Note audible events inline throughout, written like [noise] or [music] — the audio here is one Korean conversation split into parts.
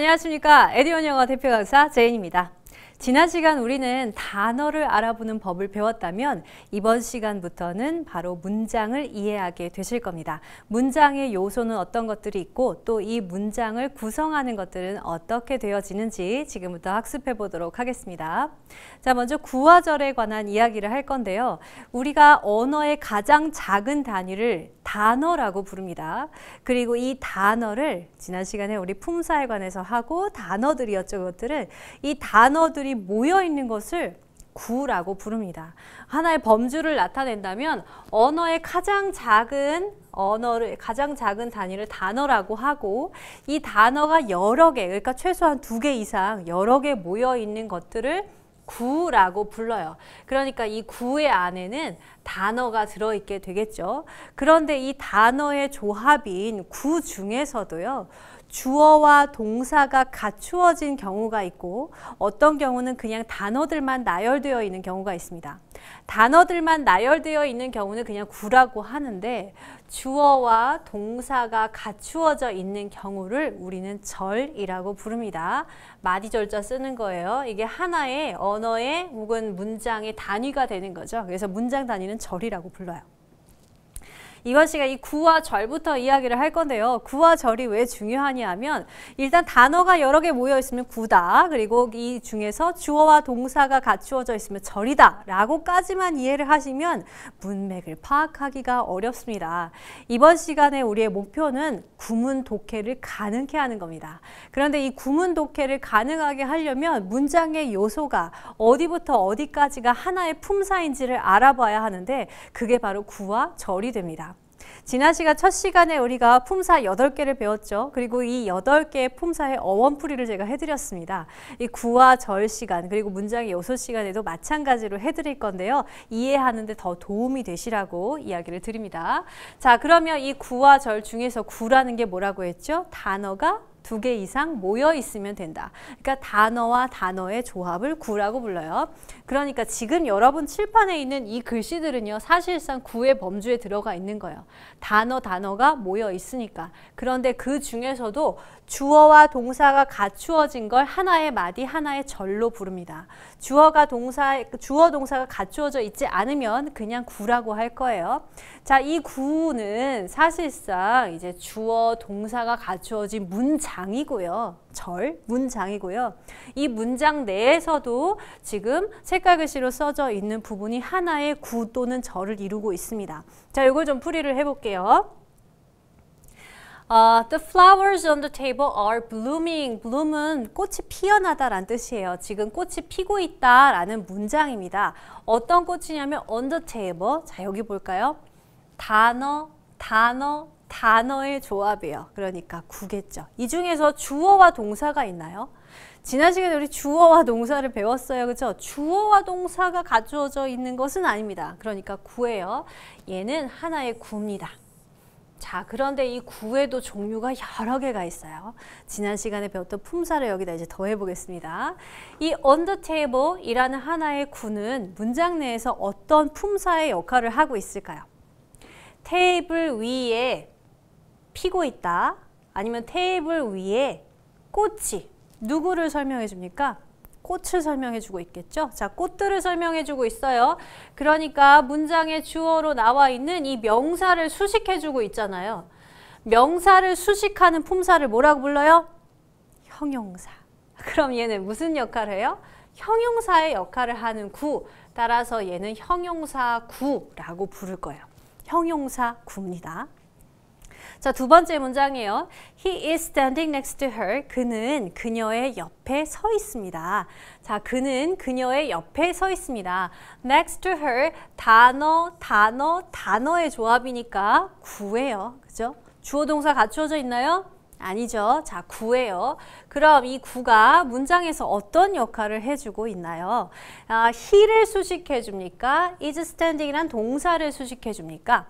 안녕하십니까. 에디온 영어 대표 강사 제인입니다. 지난 시간 우리는 단어를 알아보는 법을 배웠다면 이번 시간부터는 바로 문장을 이해하게 되실 겁니다. 문장의 요소는 어떤 것들이 있고 또 이 문장을 구성하는 것들은 어떻게 되어지는지 지금부터 학습해 보도록 하겠습니다. 자, 먼저 구화절에 관한 이야기를 할 건데요. 우리가 언어의 가장 작은 단위를 단어라고 부릅니다. 그리고 이 단어를 지난 시간에 우리 품사에 관해서 하고 단어들이었죠. 그것들을 이 단어들이 모여 있는 것을 구라고 부릅니다. 하나의 범주를 나타낸다면 언어의 가장 작은 언어를 가장 작은 단위를 단어라고 하고 이 단어가 여러 개 그러니까 최소한 두 개 이상 여러 개 모여 있는 것들을 구라고 불러요. 그러니까 이 구의 안에는 단어가 들어있게 되겠죠. 그런데 이 단어의 조합인 구 중에서도요. 주어와 동사가 갖추어진 경우가 있고 어떤 경우는 그냥 단어들만 나열되어 있는 경우가 있습니다. 단어들만 나열되어 있는 경우는 그냥 구라고 하는데 주어와 동사가 갖추어져 있는 경우를 우리는 절이라고 부릅니다. 마디절자 쓰는 거예요. 이게 하나의 언어의 혹은 문장의 단위가 되는 거죠. 그래서 문장 단위는 절이라고 불러요. 이번 시간 이 구와 절부터 이야기를 할 건데요. 구와 절이 왜 중요하냐면 일단 단어가 여러 개 모여 있으면 구다. 그리고 이 중에서 주어와 동사가 갖추어져 있으면 절이다. 라고까지만 이해를 하시면 문맥을 파악하기가 어렵습니다. 이번 시간에 우리의 목표는 구문 독해를 가능케 하는 겁니다. 그런데 이 구문 독해를 가능하게 하려면 문장의 요소가 어디부터 어디까지가 하나의 품사인지를 알아봐야 하는데 그게 바로 구와 절이 됩니다. 지난 시간 첫 시간에 우리가 품사 8개를 배웠죠. 그리고 이 8개의 품사의 어원풀이를 제가 해드렸습니다. 이 구와 절 시간 그리고 문장의 요소 시간에도 마찬가지로 해드릴 건데요. 이해하는데 더 도움이 되시라고 이야기를 드립니다. 자 그러면 이 구와 절 중에서 구라는 게 뭐라고 했죠? 단어가 두개 이상 모여 있으면 된다. 그러니까 단어와 단어의 조합을 구라고 불러요. 그러니까 지금 여러분 칠판에 있는 이 글씨들은요. 사실상 구의 범주에 들어가 있는 거예요. 단어 단어가 모여 있으니까. 그런데 그 중에서도 주어와 동사가 갖추어진 걸 하나의 마디 하나의 절로 부릅니다. 주어가 동사 주어 동사가 갖추어져 있지 않으면 그냥 구라고 할 거예요. 자, 이 구는 사실상 이제 주어 동사가 갖추어진 문자 문장이고요. 절 문장이고요. 이 문장 내에서도 지금 색깔글씨로 써져 있는 부분이 하나의 구 또는 절을 이루고 있습니다. 자, 이걸 좀 풀이를 해볼게요. Uh, the flowers on the table are blooming. bloom은 꽃이 피어나다란 뜻이에요. 지금 꽃이 피고 있다라는 문장입니다. 어떤 꽃이냐면 on the table. 자, 여기 볼까요? 단어, 단어, 단어의 조합이에요. 그러니까 구겠죠. 이 중에서 주어와 동사가 있나요? 지난 시간에 우리 주어와 동사를 배웠어요. 그렇죠? 주어와 동사가 갖추어져 있는 것은 아닙니다. 그러니까 구예요. 얘는 하나의 구입니다. 자, 그런데 이 구에도 종류가 여러 개가 있어요. 지난 시간에 배웠던 품사를 여기다 이제 더해 보겠습니다. 이 under table이라는 하나의 구는 문장 내에서 어떤 품사의 역할을 하고 있을까요? 테이블 위에 피고 있다. 아니면 테이블 위에 꽃이 누구를 설명해 줍니까? 꽃을 설명해 주고 있겠죠? 자, 꽃들을 설명해 주고 있어요. 그러니까 문장의 주어로 나와 있는 이 명사를 수식해 주고 있잖아요. 명사를 수식하는 품사를 뭐라고 불러요? 형용사. 그럼 얘는 무슨 역할을 해요? 형용사의 역할을 하는 구. 따라서 얘는 형용사 구라고 부를 거예요. 형용사 구입니다. 자, 두 번째 문장이에요. He is standing next to her. 그는 그녀의 옆에 서 있습니다. 자, 그는 그녀의 옆에 서 있습니다. next to her 단어, 단어, 단어의 조합이니까 구예요. 그죠? 주어 동사 갖추어져 있나요? 아니죠. 자, 구예요. 그럼 이 구가 문장에서 어떤 역할을 해주고 있나요? 아, he를 수식해 줍니까? is standing이란 동사를 수식해 줍니까?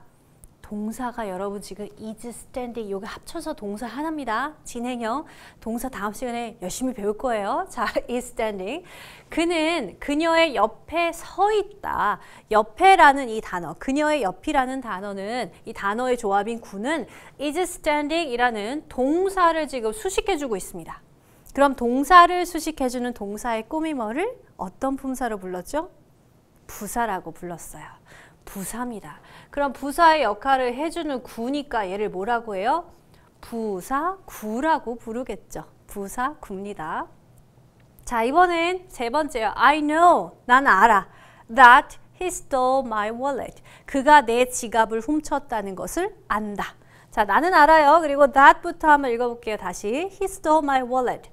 동사가 여러분 지금 is standing 요기 합쳐서 동사 하나입니다. 진행형 동사 다음 시간에 열심히 배울 거예요. 자, [laughs] is standing. 그는 그녀의 옆에 서 있다. 옆에라는 이 단어, 그녀의 옆이라는 단어는 이 단어의 조합인 구는 is standing이라는 동사를 지금 수식해 주고 있습니다. 그럼 동사를 수식해 주는 동사의 꾸미머를 어떤 품사로 불렀죠? 부사라고 불렀어요. 부사입니다. 그럼 부사의 역할을 해주는 구니까 얘를 뭐라고 해요? 부사구라고 부르겠죠. 부사구입니다. 자, 이번엔 세 번째요. I know, 난 알아. That he stole my wallet. 그가 내 지갑을 훔쳤다는 것을 안다. 자, 나는 알아요. 그리고 that부터 한번 읽어볼게요. 다시 he stole my wallet.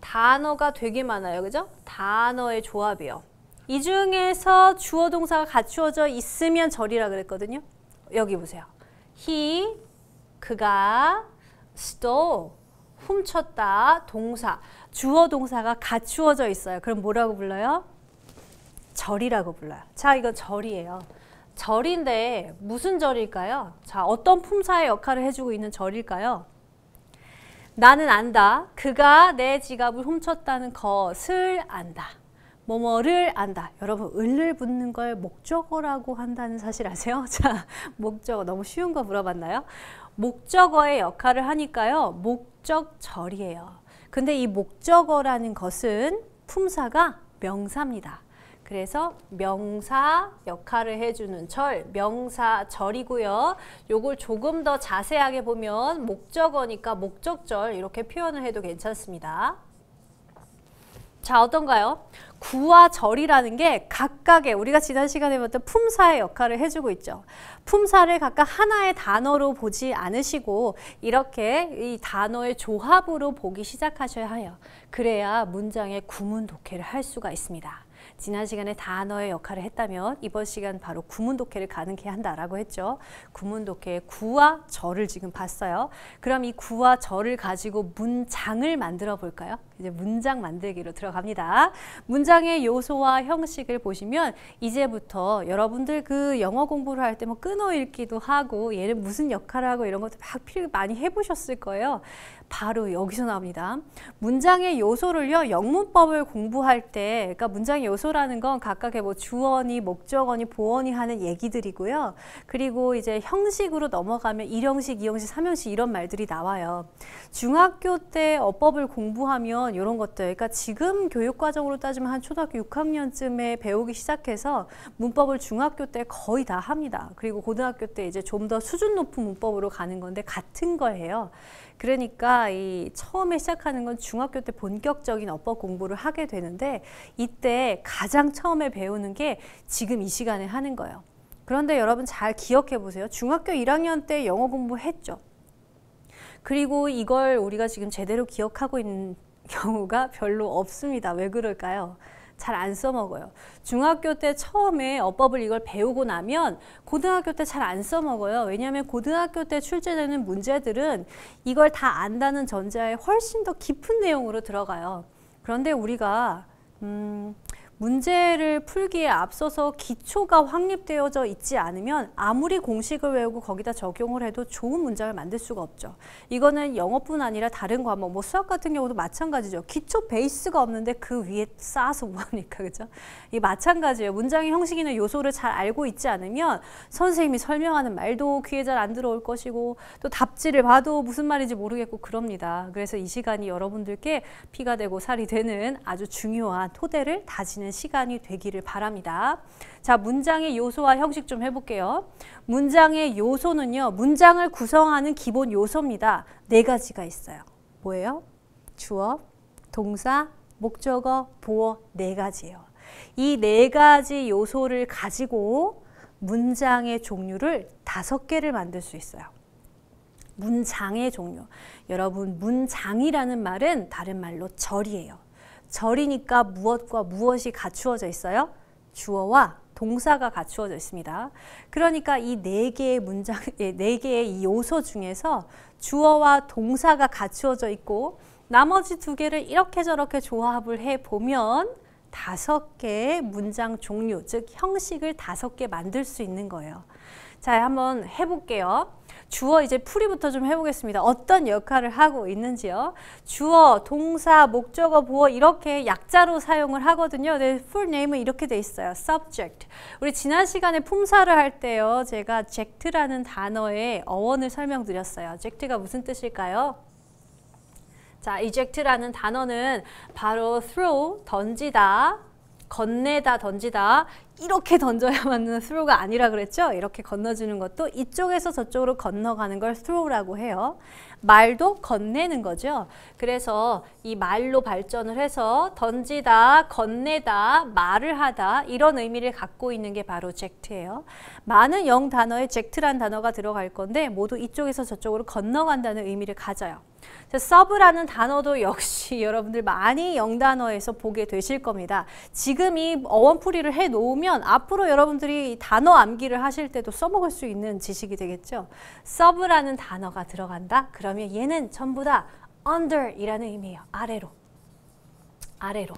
단어가 되게 많아요. 그죠? 단어의 조합이요. 이 중에서 주어 동사가 갖추어져 있으면 절이라 그랬거든요. 여기 보세요. he, 그가, stole, 훔쳤다, 동사. 주어 동사가 갖추어져 있어요. 그럼 뭐라고 불러요? 절이라고 불러요. 자, 이건 절이에요. 절인데 무슨 절일까요? 자, 어떤 품사의 역할을 해주고 있는 절일까요? 나는 안다. 그가 내 지갑을 훔쳤다는 것을 안다. 뭐뭐를 안다. 여러분 을을 붙는 걸 목적어라고 한다는 사실 아세요? [laughs] 자, 목적어 너무 쉬운 거 물어봤나요? 목적어의 역할을 하니까요. 목적절이에요. 근데 이 목적어라는 것은 품사가 명사입니다. 그래서 명사 역할을 해주는 절, 명사절이고요. 요걸 조금 더 자세하게 보면 목적어니까 목적절 이렇게 표현을 해도 괜찮습니다. 자, 어떤가요? 구와 절이라는 게 각각의 우리가 지난 시간에 봤던 품사의 역할을 해주고 있죠. 품사를 각각 하나의 단어로 보지 않으시고 이렇게 이 단어의 조합으로 보기 시작하셔야 해요. 그래야 문장의 구문 독해를 할 수가 있습니다. 지난 시간에 단어의 역할을 했다면 이번 시간 바로 구문독해를 가능케 한다라고 했죠. 구문독해의 구와 절을 지금 봤어요. 그럼 이 구와 절을 가지고 문장을 만들어 볼까요? 이제 문장 만들기로 들어갑니다. 문장의 요소와 형식을 보시면 이제부터 여러분들 그 영어 공부를 할 때 뭐 끊어 읽기도 하고 얘는 무슨 역할을 하고 이런 것도 막필 많이 해보셨을 거예요. 바로 여기서 나옵니다. 문장의 요소를요. 영문법을 공부할 때 그러니까 문장의 요소라는 건 각각의 뭐 주어니 목적어니 보어니 하는 얘기들이고요. 그리고 이제 형식으로 넘어가면 일형식, 이형식, 삼형식 이런 말들이 나와요. 중학교 때 어법을 공부하면 이런 것들 그러니까 지금 교육과정으로 따지면 한 초등학교 6학년쯤에 배우기 시작해서 문법을 중학교 때 거의 다 합니다. 그리고 고등학교 때 이제 좀 더 수준 높은 문법으로 가는 건데 같은 거예요. 그러니까 이 처음에 시작하는 건 중학교 때 본격적인 어법 공부를 하게 되는데 이때 가장 처음에 배우는 게 지금 이 시간에 하는 거예요. 그런데 여러분 잘 기억해 보세요. 중학교 1학년 때 영어 공부했죠. 그리고 이걸 우리가 지금 제대로 기억하고 있는 [laughs] 경우가 별로 없습니다. 왜 그럴까요? 잘안 써먹어요. 중학교 때 처음에 어법을 이걸 배우고 나면 고등학교 때 잘 안 써먹어요. 왜냐하면 고등학교 때 출제되는 문제들은 이걸 다 안다는 전자에 훨씬 더 깊은 내용으로 들어가요. 그런데 우리가 음, 문제를 풀기에 앞서서 기초가 확립되어져 있지 않으면 아무리 공식을 외우고 거기다 적용을 해도 좋은 문장을 만들 수가 없죠. 이거는 영어뿐 아니라 다른 과목, 뭐 수학 같은 경우도 마찬가지죠. 기초 베이스가 없는데 그 위에 쌓아서 뭐합니까, 그죠? 이 마찬가지예요. 문장의 형식이나 요소를 잘 알고 있지 않으면 선생님이 설명하는 말도 귀에 잘 안 들어올 것이고 또 답지를 봐도 무슨 말인지 모르겠고 그럽니다. 그래서 이 시간이 여러분들께 피가 되고 살이 되는 아주 중요한 토대를 다지는 있는 시간이 되기를 바랍니다. 자, 문장의 요소와 형식 좀 해볼게요. 문장의 요소는요. 문장을 구성하는 기본 요소입니다. 네 가지가 있어요. 뭐예요? 주어, 동사, 목적어, 보어 네 가지예요. 이 네 가지 요소를 가지고 문장의 종류를 다섯 개를 만들 수 있어요. 문장의 종류. 여러분 문장이라는 말은 다른 말로 절이에요. 절이니까 무엇과 무엇이 갖추어져 있어요? 주어와 동사가 갖추어져 있습니다. 그러니까 이 네 개의 문장, 예, 네 개의 이 요소 중에서 주어와 동사가 갖추어져 있고 나머지 두 개를 이렇게 저렇게 조합을 해보면 다섯 개의 문장 종류, 즉 형식을 다섯 개 만들 수 있는 거예요. 자, 한번 해볼게요. 주어 이제 풀이부터 좀 해보겠습니다. 어떤 역할을 하고 있는지요. 주어, 동사, 목적어, 부어 이렇게 약자로 사용을 하거든요. 내 네, 풀네임은 이렇게 돼 있어요. subject. 우리 지난 시간에 품사를 할 때요. 제가 ject라는 단어의 어원을 설명드렸어요. ject가 무슨 뜻일까요? 자, eject라는 단어는 바로 throw, 던지다, 건네다 던지다 이렇게 던져야 맞는 스로우가 아니라 그랬죠? 이렇게 건너주는 것도 이쪽에서 저쪽으로 건너가는 걸 스로우라고 해요. 말도 건네는 거죠. 그래서 이 말로 발전을 해서 던지다, 건네다, 말을 하다 이런 의미를 갖고 있는 게 바로 젝트예요. 많은 영 단어에 젝트란 단어가 들어갈 건데 모두 이쪽에서 저쪽으로 건너간다는 의미를 가져요. 서브라는 단어도 역시 [laughs] 여러분들 많이 영단어에서 보게 되실 겁니다. 지금 이 어원풀이를 해놓으면 앞으로 여러분들이 단어 암기를 하실 때도 써먹을 수 있는 지식이 되겠죠. 서브라는 단어가 들어간다? 그러면 얘는 전부 다 under이라는 의미예요. 아래로. 아래로.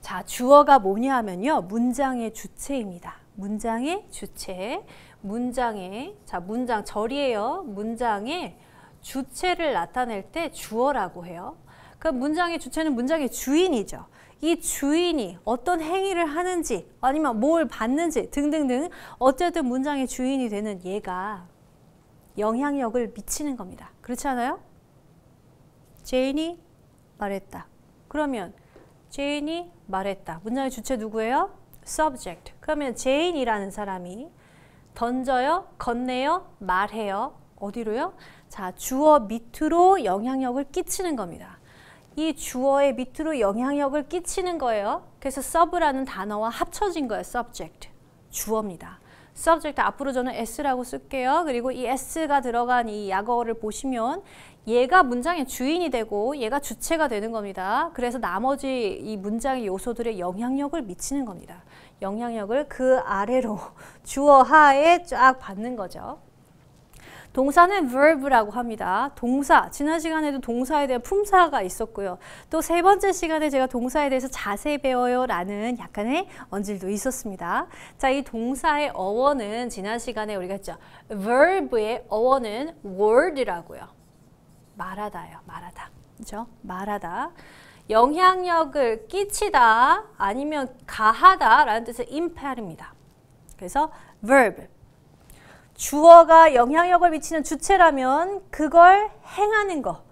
자, 주어가 뭐냐 하면요. 문장의 주체입니다. 문장의 주체. 문장의, 자, 문장 절이에요. 문장의 주체를 나타낼 때 주어라고 해요. 그 문장의 주체는 문장의 주인이죠. 이 주인이 어떤 행위를 하는지 아니면 뭘 받는지 등등등 어쨌든 문장의 주인이 되는 얘가 영향력을 미치는 겁니다. 그렇지 않아요? 제인이 말했다. 그러면 제인이 말했다. 문장의 주체 누구예요? subject. 그러면 제인이라는 사람이 던져요, 건네요, 말해요. 어디로요? 자, 주어 밑으로 영향력을 끼치는 겁니다. 이 주어의 밑으로 영향력을 끼치는 거예요. 그래서 sub라는 단어와 합쳐진 거예요. subject. 주어입니다. subject 앞으로 저는 s라고 쓸게요. 그리고 이 s가 들어간 이 약어를 보시면 얘가 문장의 주인이 되고 얘가 주체가 되는 겁니다. 그래서 나머지 이 문장의 요소들의 영향력을 미치는 겁니다. 영향력을 그 아래로 [laughs] 주어 하에 쫙 받는 거죠. 동사는 verb라고 합니다. 동사, 지난 시간에도 동사에 대한 품사가 있었고요. 또 세 번째 시간에 제가 동사에 대해서 자세히 배워요 라는 약간의 언질도 있었습니다. 자, 이 동사의 어원은 지난 시간에 우리가 했죠. verb의 어원은 word라고요. 말하다요, 말하다. 그죠? 말하다. 영향력을 끼치다 아니면 가하다 라는 뜻의 impact입니다. 그래서 verb, 주어가 영향력을 미치는 주체라면 그걸 행하는 거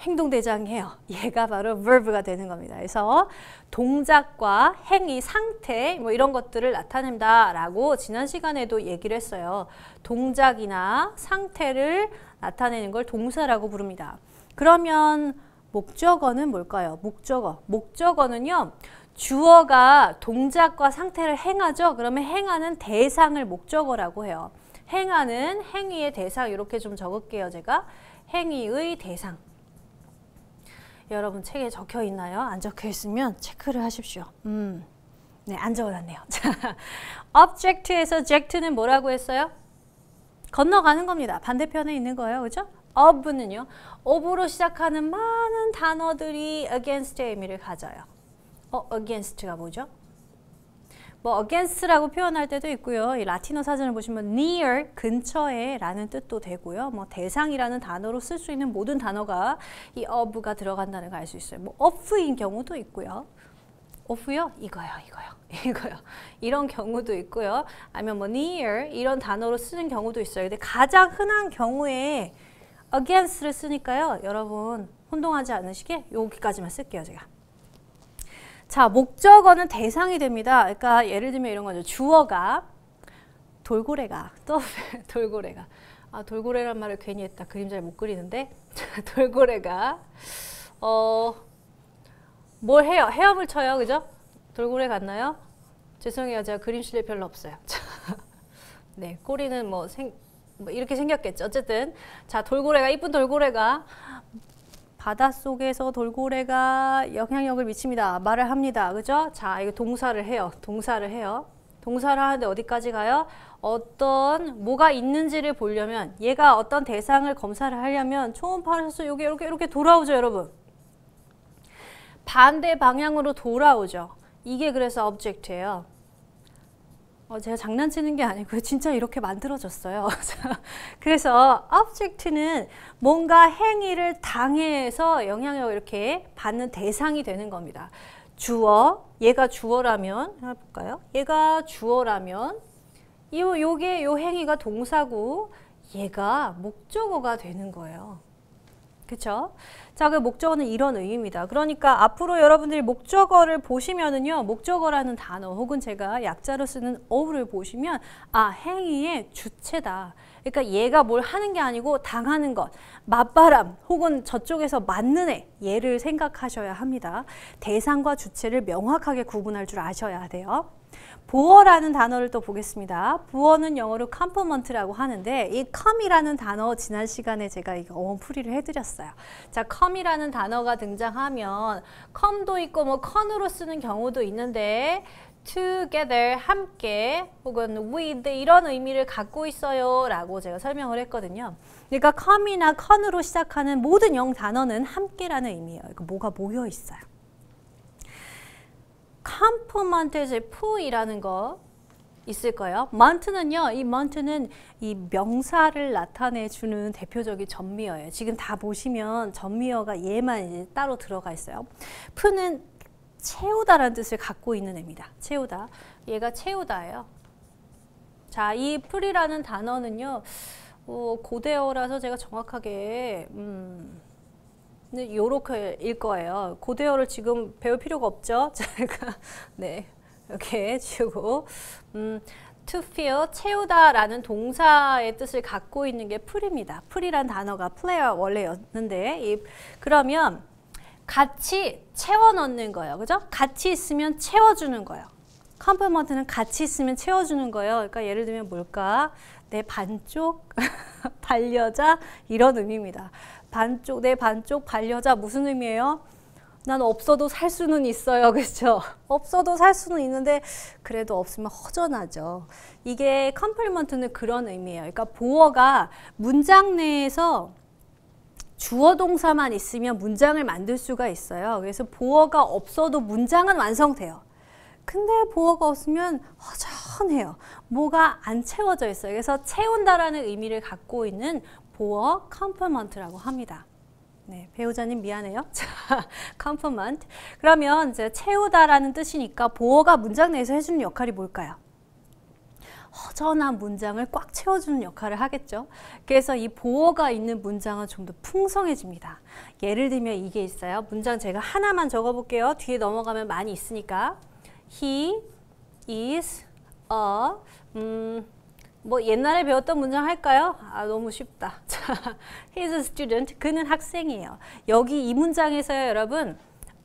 행동대장이에요. [laughs] 얘가 바로 verb가 되는 겁니다. 그래서 동작과 행위, 상태 뭐 이런 것들을 나타낸다라고 지난 시간에도 얘기를 했어요. 동작이나 상태를 나타내는 걸 동사라고 부릅니다. 그러면 목적어는 뭘까요? 목적어. 목적어는요. 주어가 동작과 상태를 행하죠. 그러면 행하는 대상을 목적어라고 해요. 행하는 행위의 대상 이렇게 좀 적을게요. 제가 행위의 대상 여러분 책에 적혀 있나요? 안 적혀 있으면 체크를 하십시오. 음. 네, 안 적어놨네요. [laughs] object에서 ject는 뭐라고 했어요? 건너가는 겁니다. 반대편에 있는 거예요. 그죠? of는요. of로 시작하는 많은 단어들이 against의 의미를 가져요. 어, against가 뭐죠? 뭐 against라고 표현할 때도 있고요. 이 라틴어 사전을 보시면 near 근처에 라는 뜻도 되고요. 뭐 대상이라는 단어로 쓸 수 있는 모든 단어가 이 of가 들어간다는 걸 알 수 있어요. 뭐 of인 경우도 있고요. of요? 이거요, 이거요, [laughs] 이거요. 이런 경우도 있고요. 아니면 뭐 near 이런 단어로 쓰는 경우도 있어요. 근데 가장 흔한 경우에 against를 쓰니까요. 여러분 혼동하지 않으시게 여기까지만 쓸게요, 제가. 자, 목적어는 대상이 됩니다. 그러니까 예를 들면 이런 거죠. 주어가 돌고래가 또 [laughs] 돌고래가 아 돌고래란 말을 괜히 했다. 그림 잘 못 그리는데 [laughs] 돌고래가 어 뭘 해요? 헤엄을 쳐요, 그죠? 돌고래 갔나요? 죄송해요, 제가 그림 실력 별로 없어요. [laughs] 네, 꼬리는 뭐 생, 뭐 이렇게 생겼겠죠. 어쨌든 자 돌고래가 이쁜 돌고래가 바닷속에서 돌고래가 영향력을 미칩니다. 말을 합니다. 그죠? 자, 이거 동사를 해요. 동사를 해요. 동사를 하는데 어디까지 가요? 어떤 뭐가 있는지를 보려면 얘가 어떤 대상을 검사를 하려면 초음파에서 여기 이렇게 이렇게 돌아오죠, 여러분. 반대 방향으로 돌아오죠. 이게 그래서 o b j e 예요 어, 제가 장난치는 게 아니고요. [laughs] 진짜 이렇게 만들어졌어요. [laughs] 그래서 object는 뭔가 행위를 당해서 영향력을 이렇게 받는 대상이 되는 겁니다. 주어, 얘가 주어라면 해볼까요? 얘가 주어라면 요, 요게 요 행위가 동사고 얘가 목적어가 되는 거예요. 그렇죠? 자, 그 목적어는 이런 의미입니다. 그러니까 앞으로 여러분들이 목적어를 보시면은요. 목적어라는 단어 혹은 제가 약자로 쓰는 어휘를 보시면 아, 행위의 주체다. 그러니까 얘가 뭘 하는 게 아니고 당하는 것, 맞바람 혹은 저쪽에서 맞는 애 얘를 생각하셔야 합니다. 대상과 주체를 명확하게 구분할 줄 아셔야 돼요. 부어라는 단어를 또 보겠습니다. 보어는 영어로 컴포먼트라고 하는데 이 c 이라는 단어 지난 시간에 제가 이거 원풀이를 해드렸어요. 자, c 이라는 단어가 등장하면 c 도 있고 뭐 c 으로 쓰는 경우도 있는데 together 함께 혹은 with 이런 의미를 갖고 있어요 라고 제가 설명을 했거든요. 그러니까 c 이나 c 으로 시작하는 모든 영 단어는 함께라는 의미예요. 그러니까 뭐가 모여 있어요. 컴포먼트에 푸이라는 거 있을 거예요. 먼트는요. 이 먼트는 이 명사를 나타내 주는 대표적인 전미어예요. 지금 다 보시면 전미어가 얘만 이제 따로 들어가 있어요. 푸는 채우다라는 뜻을 갖고 있는 애입니다. 채우다. 얘가 채우다예요. 자, 이 풀이라는 단어는요. 어, 고대어라서 제가 정확하게 음, 근 네, 요렇게일 거예요. 고대어를 지금 배울 필요가 없죠. 제가 [laughs] 그러니까 네 이렇게 주고 음, to fill 채우다라는 동사의 뜻을 갖고 있는 게 풀입니다. 풀이란 단어가 플레이어 원래였는데 이, 그러면 같이 채워 넣는 거예요. 그죠? 같이 있으면 채워주는 거예요. 컴플먼트는 같이 있으면 채워주는 거예요. 그러니까 예를 들면 뭘까? 내 반쪽, [laughs] 반려자 이런 의미입니다. 반쪽 내 반쪽 반려자 무슨 의미예요? 난 없어도 살 수는 있어요. [laughs] 그렇죠? 없어도 살 수는 있는데 그래도 없으면 허전하죠. 이게 컴플리먼트는 그런 의미예요. 그러니까 보어가 문장 내에서 주어 동사만 있으면 문장을 만들 수가 있어요. 그래서 보어가 없어도 문장은 완성돼요. 근데 보어가 없으면 허전해요. 뭐가 안 채워져 있어요. 그래서 채운다라는 의미를 갖고 있는 보어 컴플먼트라고 합니다. 네, 배우자님 미안해요. [laughs] 자, 컴플먼트. 그러면 이제 채우다라는 뜻이니까 보어가 문장 내에서 해주는 역할이 뭘까요? 허전한 문장을 꽉 채워주는 역할을 하겠죠. 그래서 이 보어가 있는 문장은 좀 더 풍성해집니다. 예를 들면 이게 있어요. 문장 제가 하나만 적어볼게요. 뒤에 넘어가면 많이 있으니까. He is a 음, 뭐 옛날에 배웠던 문장 할까요? 아 너무 쉽다. [laughs] he's a student. 그는 학생이에요. 여기 이 문장에서요, 여러분.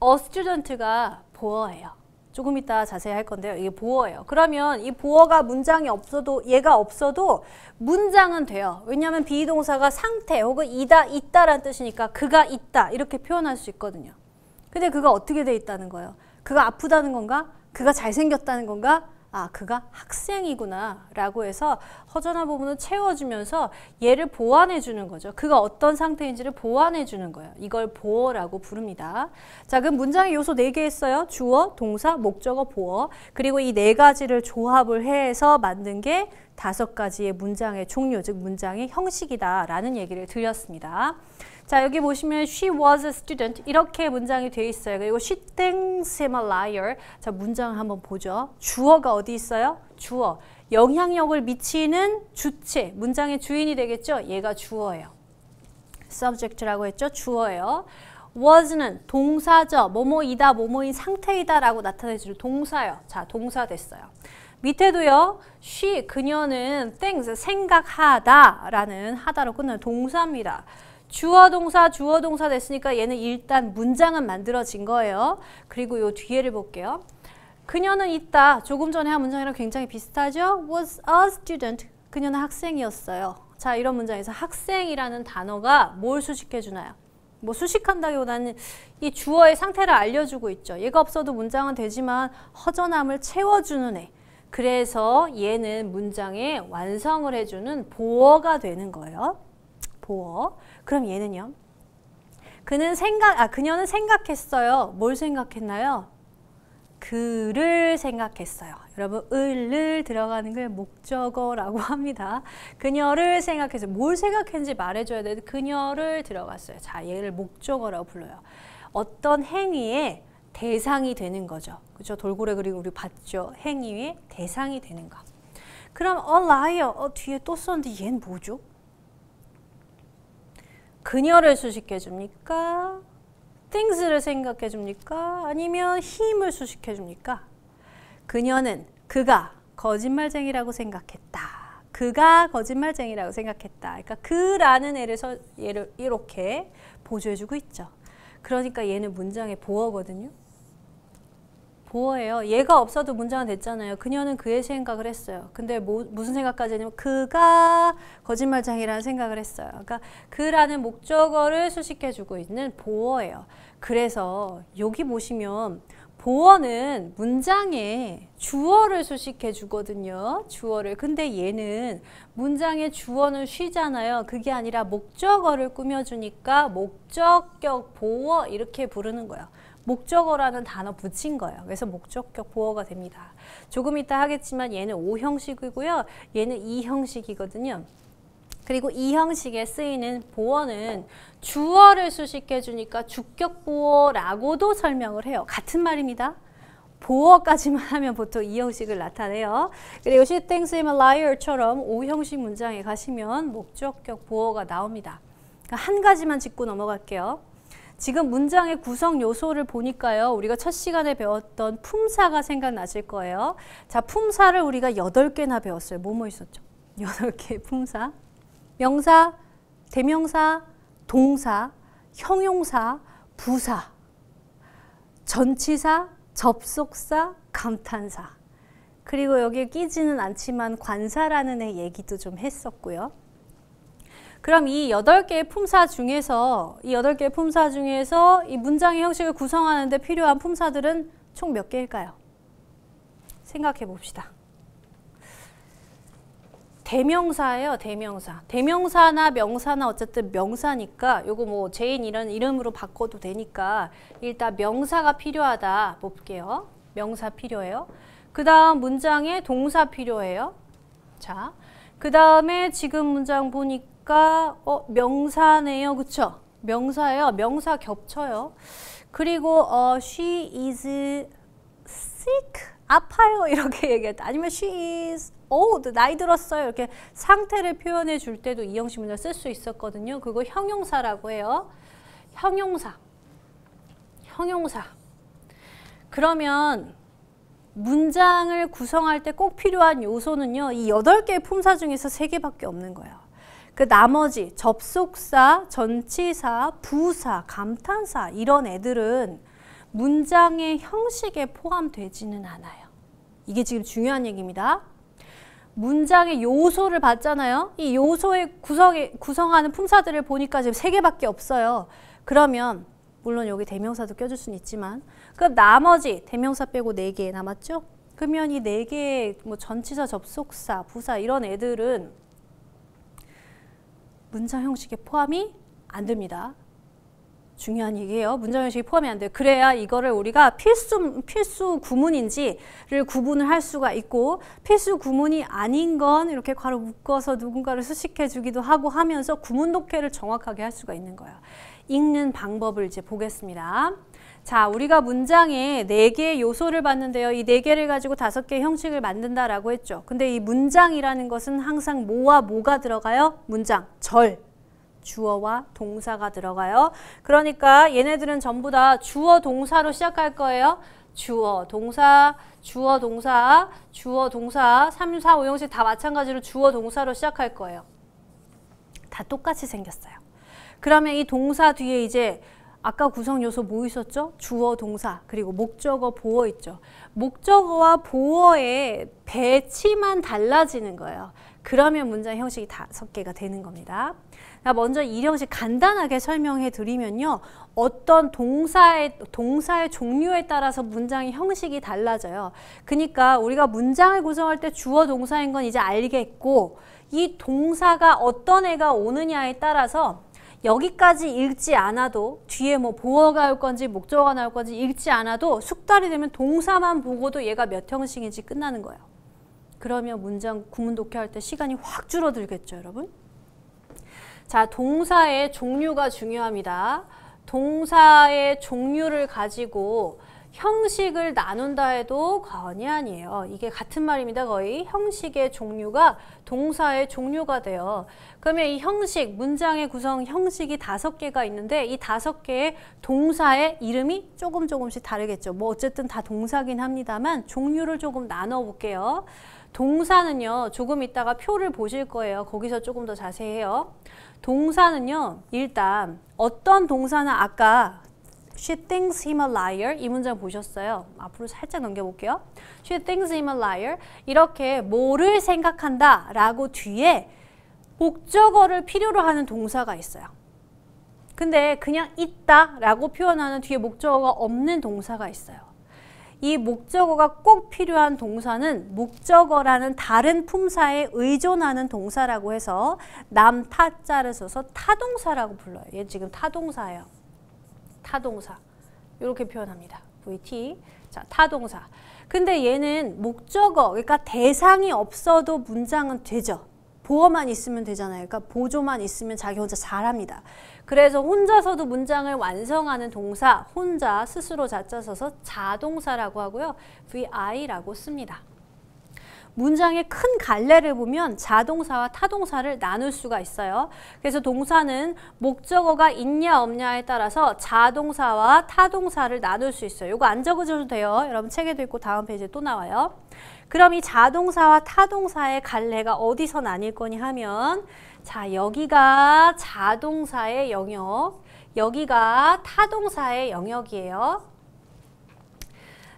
a student가 보어예요. 조금 이따 자세히 할 건데요. 이게 보어예요. 그러면 이 보어가 문장이 없어도 얘가 없어도 문장은 돼요. 왜냐하면 비동사가 상태 혹은 이다 있다란 뜻이니까 그가 있다 이렇게 표현할 수 있거든요. 근데 그가 어떻게 돼 있다는 거예요? 그가 아프다는 건가? 그가 잘생겼다는 건가? 아 그가 학생이구나 라고 해서 허전한 부분을 채워주면서 얘를 보완해 주는 거죠. 그가 어떤 상태인지를 보완해 주는 거예요. 이걸 보어라고 부릅니다. 자 그럼 문장의 요소 네개 했어요. 주어, 동사, 목적어, 보어 그리고 이 네 가지를 조합을 해서 만든 게 다섯 가지의 문장의 종류 즉 문장의 형식이다라는 얘기를 드렸습니다. 자 여기 보시면 she was a student 이렇게 문장이 되어 있어요. 그리고 she thinks him a liar. 자 문장 한번 보죠. 주어가 어디 있어요? 주어. 영향력을 미치는 주체, 문장의 주인이 되겠죠? 얘가 주어예요. subject라고 했죠? 주어예요. was는 동사죠. 뭐뭐이다, 뭐뭐인 상태이다 라고 나타내주는 동사요. 자, 동사 됐어요. 밑에도요. she, 그녀는 things, 생각하다 라는 하다로 끝나는 동사입니다. 주어 동사 주어 동사 됐으니까 얘는 일단 문장은 만들어진 거예요. 그리고 요 뒤에를 볼게요. 그녀는 있다. 조금 전에 한 문장이랑 굉장히 비슷하죠? was a student. 그녀는 학생이었어요. 자, 이런 문장에서 학생이라는 단어가 뭘 수식해 주나요? 뭐 수식한다기보다는 이 주어의 상태를 알려주고 있죠. 얘가 없어도 문장은 되지만 허전함을 채워주는 애. 그래서 얘는 문장의 완성을 해주는 보어가 되는 거예요. 보어. 그럼 얘는요? 그는 생각, 아, 그녀는 생각했어요. 뭘 생각했나요? 그를 생각했어요. 여러분, 을을 들어가는 걸 목적어라고 [laughs] 합니다. 그녀를 생각해서 뭘 생각했는지 말해줘야 되는데 그녀를 들어갔어요. 자, 얘를 목적어라고 불러요. 어떤 행위에 대상이 되는 거죠. 그죠? 돌고래 그리고 우리 봤죠? 행위의 대상이 되는 거. 그럼 a liar, 어, 뒤에 또 썼는데 얘는 뭐죠? 그녀를 수식해 줍니까? things를 생각해 줍니까? 아니면 힘을 수식해 줍니까? 그녀는 그가 거짓말쟁이라고 생각했다. 그가 거짓말쟁이라고 생각했다. 그러니까 그라는 애를 서, 얘를 이렇게 보조해주고 있죠. 그러니까 얘는 문장의 보어거든요. 보어예요. 얘가 없어도 문장은 됐잖아요. 그녀는 그의 생각을 했어요. 근데 뭐, 무슨 생각까지 했냐면 그가 거짓말장이라는 생각을 했어요. 그러니까 그라는 목적어를 수식해주고 있는 보어예요. 그래서 여기 보시면 보어는 문장의 주어를 수식해 주거든요. 주어를. 근데 얘는 문장의 주어는 쉬잖아요. 그게 아니라 목적어를 꾸며주니까 목적격 보어 이렇게 부르는 거예요. 목적어라는 단어 붙인 거예요. 그래서 목적격 보어가 됩니다. 조금 이따 하겠지만 얘는 O 형식이고요. 얘는 E 형식이거든요. 그리고 이 형식에 쓰이는 보어는 주어를 수식해 주니까 주격 보어라고도 설명을 해요. 같은 말입니다. 보어까지만 [laughs] 하면 보통 이 형식을 나타내요. 그리고 she thinks I'm a liar처럼 오 형식 문장에 가시면 목적격 보어가 나옵니다. 그러니까 한 가지만 짚고 넘어갈게요. 지금 문장의 구성 요소를 보니까요. 우리가 첫 시간에 배웠던 품사가 생각나실 거예요. 자, 품사를 우리가 여덟 개나 배웠어요. 뭐 뭐 있었죠? [laughs] 여덟 개 품사. 명사, 대명사, 동사, 형용사, 부사, 전치사, 접속사, 감탄사. 그리고 여기에 끼지는 않지만 관사라는 애 얘기도 좀 했었고요. 그럼 이8 개의 품사 중에서 이8 개의 품사 중에서 이 문장의 형식을 구성하는 데 필요한 품사들은 총 몇 개일까요? 생각해 봅시다. 대명사예요, 대명사. 대명사나 명사나 어쨌든 명사니까 요거 뭐 제인 이런 이름으로 바꿔도 되니까 일단 명사가 필요하다 볼게요. 명사 필요해요. 그다음 문장에 동사 필요해요. 자, 그다음에 지금 문장 보니까 보니까 어, 명사네요. 그쵸? 명사예요. 명사 겹쳐요. 그리고 어, she is sick. 아파요 [laughs] 이렇게 얘기했다. 아니면 she is old. 나이 들었어요. 이렇게 상태를 표현해 줄 때도 이 형식 문장 쓸수 있었거든요. 그거 형용사라고 해요. 형용사. 형용사. 그러면 문장을 구성할 때 꼭 필요한 요소는요. 이여 개의 품사 중에서 세개밖에 없는 거예요. 그 나머지 접속사, 전치사, 부사, 감탄사 이런 애들은 문장의 형식에 포함되지는 않아요. 이게 지금 중요한 얘기입니다. 문장의 요소를 봤잖아요. 이 요소의 구성에, 구성하는 품사들을 보니까 지금 세 개밖에 없어요. 그러면 물론 여기 대명사도 껴줄 수는 있지만 그럼 나머지 대명사 빼고 네 개 남았죠? 그러면 이 네 개의 뭐 전치사, 접속사, 부사 이런 애들은 문장 형식에 포함이 안 됩니다. 중요한 얘기예요. 문장 형식이 포함이 안 돼요. 그래야 이거를 우리가 필수 필수 구문인지를 구분을 할 수가 있고 필수 구문이 아닌 건 이렇게 괄호 묶어서 누군가를 수식해 주기도 하고 하면서 구문 독해를 정확하게 할 수가 있는 거예요. 읽는 방법을 이제 보겠습니다. 자, 우리가 문장에 네개의 요소를 봤는데요. 이 네개를 가지고 다섯 개의 형식을 만든다라고 했죠. 근데 이 문장이라는 것은 항상 뭐와 뭐가 들어가요? 문장, 절, 주어와 동사가 들어가요. 그러니까 얘네들은 전부 다 주어 동사로 시작할 거예요. 주어 동사, 주어 동사, 주어 동사 3, 4, 5형식 다 마찬가지로 주어 동사로 시작할 거예요. 다 똑같이 생겼어요. 그러면 이 동사 뒤에 이제 아까 구성 요소 뭐 있었죠? 주어, 동사, 그리고 목적어, 보어 있죠. 목적어와 보어의 배치만 달라지는 거예요. 그러면 문장 형식이 다섯 개가 되는 겁니다. 먼저 이 형식 간단하게 설명해 드리면요. 어떤 동사의 동사의 종류에 따라서 문장의 형식이 달라져요. 그러니까 우리가 문장을 구성할 때 주어 동사인 건 이제 알겠고 이 동사가 어떤 애가 오느냐에 따라서 여기까지 읽지 않아도 뒤에 뭐 보어가 나올 건지 목적어가 나올 건지 읽지 않아도 숙달이 되면 동사만 보고도 얘가 몇 형식인지 끝나는 거예요. 그러면 문장 구문 독해할 때 시간이 확 줄어들겠죠, 여러분? 자, 동사의 종류가 중요합니다. 동사의 종류를 가지고 형식을 나눈다 해도 과언이 아니에요. 이게 같은 말입니다. 거의 형식의 종류가 동사의 종류가 돼요. 그러면 이 형식, 문장의 구성 형식이 다섯 개가 있는데 이 다섯 개의 동사의 이름이 조금 조금씩 다르겠죠. 뭐 어쨌든 다 동사긴 합니다만 종류를 조금 나눠 볼게요. 동사는요. 조금 있다가 표를 보실 거예요. 거기서 조금 더자세 해요. 동사는요. 일단 어떤 동사는 아까 She thinks him a liar. 이 문장 보셨어요? 앞으로 살짝 넘겨볼게요. She thinks him a liar. 이렇게 뭐를 생각한다 라고 뒤에 목적어를 필요로 하는 동사가 있어요. 근데 그냥 있다 라고 표현하는 뒤에 목적어가 없는 동사가 있어요. 이 목적어가 꼭 필요한 동사는 목적어라는 다른 품사에 의존하는 동사라고 해서 남 타자를 써서 타동사라고 불러요. 얘 지금 타동사예요. 타동사 이렇게 표현합니다. VT. 자, 타동사. 근데 얘는 목적어, 그러니까 대상이 없어도 문장은 되죠. 보어만 있으면 되잖아요. 그러니까 보조만 있으면 자기 혼자 잘합니다. 그래서 혼자서도 문장을 완성하는 동사, 혼자 스스로 자짜 써서 자동사라고 하고요. VI라고 씁니다. 문장의 큰 갈래를 보면 자동사와 타동사를 나눌 수가 있어요. 그래서 동사는 목적어가 있냐 없냐에 따라서 자동사와 타동사를 나눌 수 있어요. 이거 안 적으셔도 돼요. 여러분 책에도 있고 다음 페이지에 또 나와요. 그럼 이 자동사와 타동사의 갈래가 어디서 나뉠 거니 하면 자 여기가 자동사의 영역 여기가 타동사의 영역이에요.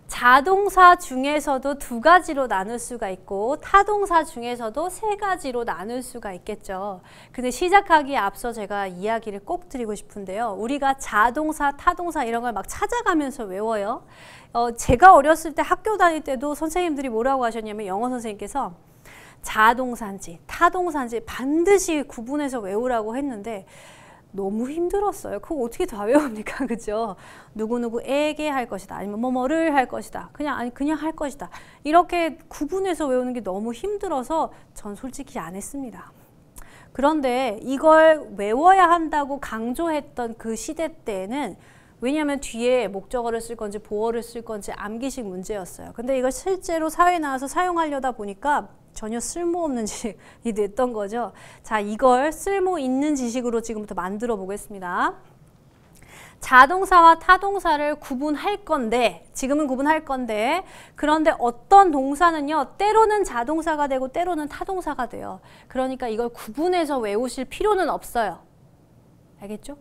자동사 중에서도 두 가지로 나눌 수가 있고 타동사 중에서도 세 가지로 나눌 수가 있겠죠. 근데 시작하기에 앞서 제가 이야기를 꼭 드리고 싶은데요. 우리가 자동사, 타동사 이런 걸 막 찾아가면서 외워요. 어, 제가 어렸을 때 학교 다닐 때도 선생님들이 뭐라고 하셨냐면 영어 선생님께서 자동사인지 타동사인지 반드시 구분해서 외우라고 했는데 너무 힘들었어요. 그거 어떻게 다 외웁니까? [laughs] 그죠? 누구누구에게 할 것이다. 아니면 뭐뭐를 할 것이다. 그냥, 아니, 그냥 할 것이다. 이렇게 구분해서 외우는 게 너무 힘들어서 전 솔직히 안 했습니다. 그런데 이걸 외워야 한다고 강조했던 그 시대 때는 왜냐하면 뒤에 목적어를 쓸 건지 보어를 쓸 건지 암기식 문제였어요. 근데 이걸 실제로 사회 나와서 사용하려다 보니까 전혀 쓸모없는 [laughs] 지식이 됐던 거죠. 자, 이걸 쓸모 있는 지식으로 지금부터 만들어 보겠습니다. 자동사와 타동사를 구분할 건데 지금은 구분할 건데 그런데 어떤 동사는요 때로는 자동사가 되고 때로는 타동사가 돼요 그러니까 이걸 구분해서 외우실 필요는 없어요 알겠죠?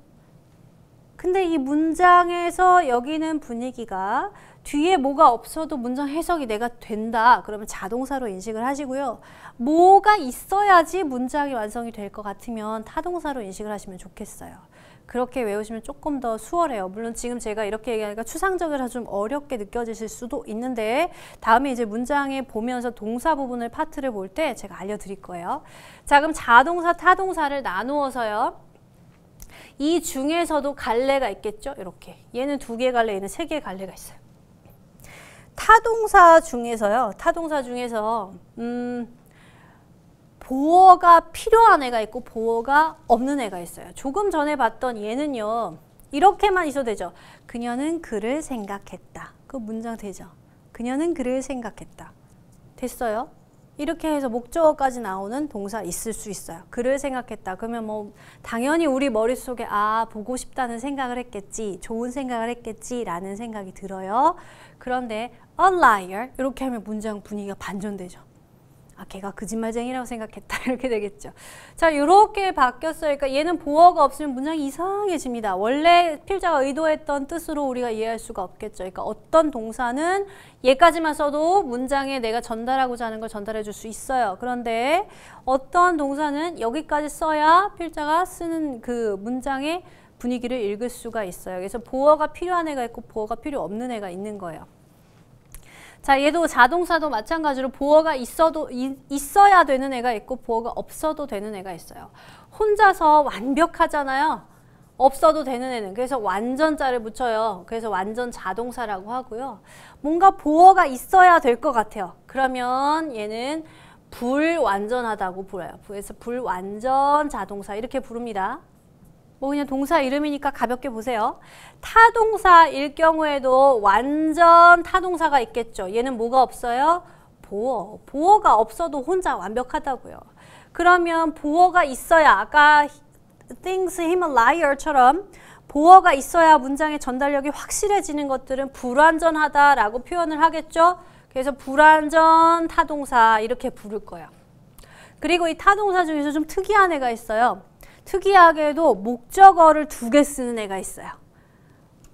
근데 이 문장에서 여기는 분위기가 뒤에 뭐가 없어도 문장 해석이 내가 된다. 그러면 자동사로 인식을 하시고요. 뭐가 있어야지 문장이 완성이 될 것 같으면 타동사로 인식을 하시면 좋겠어요. 그렇게 외우시면 조금 더 수월해요. 물론 지금 제가 이렇게 얘기하니까 추상적이라 좀 어렵게 느껴지실 수도 있는데 다음에 이제 문장에 보면서 동사 부분을 파트를 볼 때 제가 알려드릴 거예요. 자 그럼 자동사, 타동사를 나누어서요. 이 중에서도 갈래가 있겠죠? 이렇게. 얘는 두 개 갈래, 얘는 세 개 갈래가 있어요. 타동사 중에서요. 타동사 중에서 음, 보어가 필요한 애가 있고 보어가 없는 애가 있어요. 조금 전에 봤던 얘는요. 이렇게만 있어도 되죠. 그녀는 그를 생각했다. 그 문장 되죠. 그녀는 그를 생각했다. 됐어요. 이렇게 해서 목적어까지 나오는 동사 있을 수 있어요. 그를 생각했다. 그러면 뭐 당연히 우리 머릿속에 아 보고 싶다는 생각을 했겠지. 좋은 생각을 했겠지라는 생각이 들어요. 그런데 a liar 이렇게 하면 문장 분위기가 반전되죠. 아, 걔가 거짓말쟁이라고 생각했다. [laughs] 이렇게 되겠죠. 자, 이렇게 바뀌었어요. 그러니까 얘는 보어가 없으면 문장이 이상해집니다. 원래 필자가 의도했던 뜻으로 우리가 이해할 수가 없겠죠. 그러니까 어떤 동사는 얘까지만 써도 문장에 내가 전달하고자 하는 걸 전달해 줄수 있어요. 그런데 어떤 동사는 여기까지 써야 필자가 쓰는 그 문장의 분위기를 읽을 수가 있어요. 그래서 보어가 필요한 애가 있고 보어가 필요 없는 애가 있는 거예요. 자, 얘도 자동사도 마찬가지로 보어가 있어도 이, 있어야 되는 애가 있고 보어가 없어도 되는 애가 있어요. 혼자서 완벽하잖아요. 없어도 되는 애는 그래서 완전자를 붙여요. 그래서 완전 자동사라고 하고요. 뭔가 보어가 있어야 될 것 같아요. 그러면 얘는 불완전하다고 불어요. 그래서 불완전 자동사 이렇게 부릅니다. 뭐 그냥 동사 이름이니까 가볍게 보세요. 타동사일 경우에도 완전 타동사가 있겠죠. 얘는 뭐가 없어요? 보어. 보어가 없어도 혼자 완벽하다고요. 그러면 보어가 있어야 아까 thinks him a liar처럼 보어가 있어야 문장의 전달력이 확실해지는 것들은 불완전하다라고 표현을 하겠죠. 그래서 불완전 타동사 이렇게 부를 거예요. 그리고 이 타동사 중에서 좀 특이한 애가 있어요. 특이하게도 목적어를 두 개 쓰는 애가 있어요.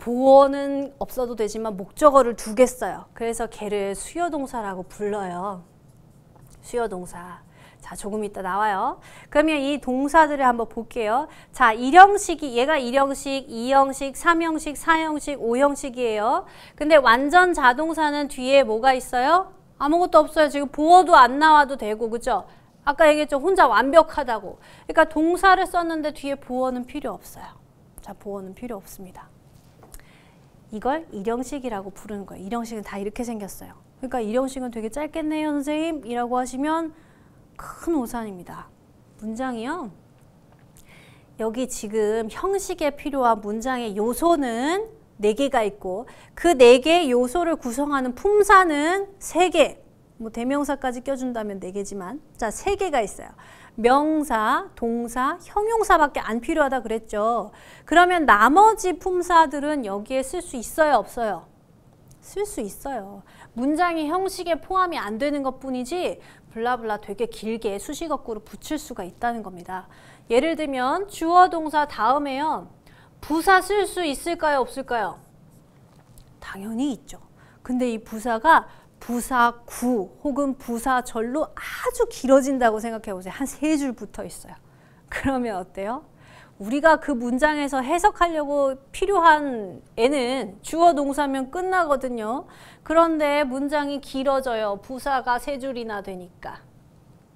보어는 없어도 되지만 목적어를 두 개 써요. 그래서 걔를 수요동사라고 불러요. 수요동사. 자, 조금 이따 나와요. 그러면 이 동사들을 한번 볼게요. 자, 일형식이 얘가 일형식, 이형식, 삼형식, 사형식, 오형식이에요. 근데 완전 자동사는 뒤에 뭐가 있어요? 아무것도 없어요. 지금 보어도 안 나와도 되고, 그죠? 아까 얘기했죠. 혼자 완벽하다고. 그러니까 동사를 썼는데 뒤에 보어는 필요 없어요. 자, 보어는 필요 없습니다. 이걸 일형식이라고 부르는 거예요. 일형식은 다 이렇게 생겼어요. 그러니까 일형식은 되게 짧겠네요, 선생님. 이라고 하시면 큰 오산입니다. 문장이요. 여기 지금 형식에 필요한 문장의 요소는 4개가 있고 그 4개의 요소를 구성하는 품사는 3개 뭐 대명사까지 껴준다면 네 개지만 자 세 개가 있어요. 명사, 동사, 형용사밖에 안 필요하다 그랬죠. 그러면 나머지 품사들은 여기에 쓸 수 있어요, 없어요? 쓸 수 있어요. 문장의 형식에 포함이 안 되는 것뿐이지 블라블라 되게 길게 수식어구로 붙일 수가 있다는 겁니다. 예를 들면 주어 동사 다음에요. 부사 쓸 수 있을까요, 없을까요? 당연히 있죠. 근데 이 부사가 부사구 혹은 부사절로 아주 길어진다고 생각해 보세요. 한 세 줄 붙어 있어요. [laughs] 그러면 어때요? 우리가 그 문장에서 해석하려고 필요한 애는 주어 동사면 끝나거든요. 그런데 문장이 길어져요. 부사가 세 줄이나 되니까.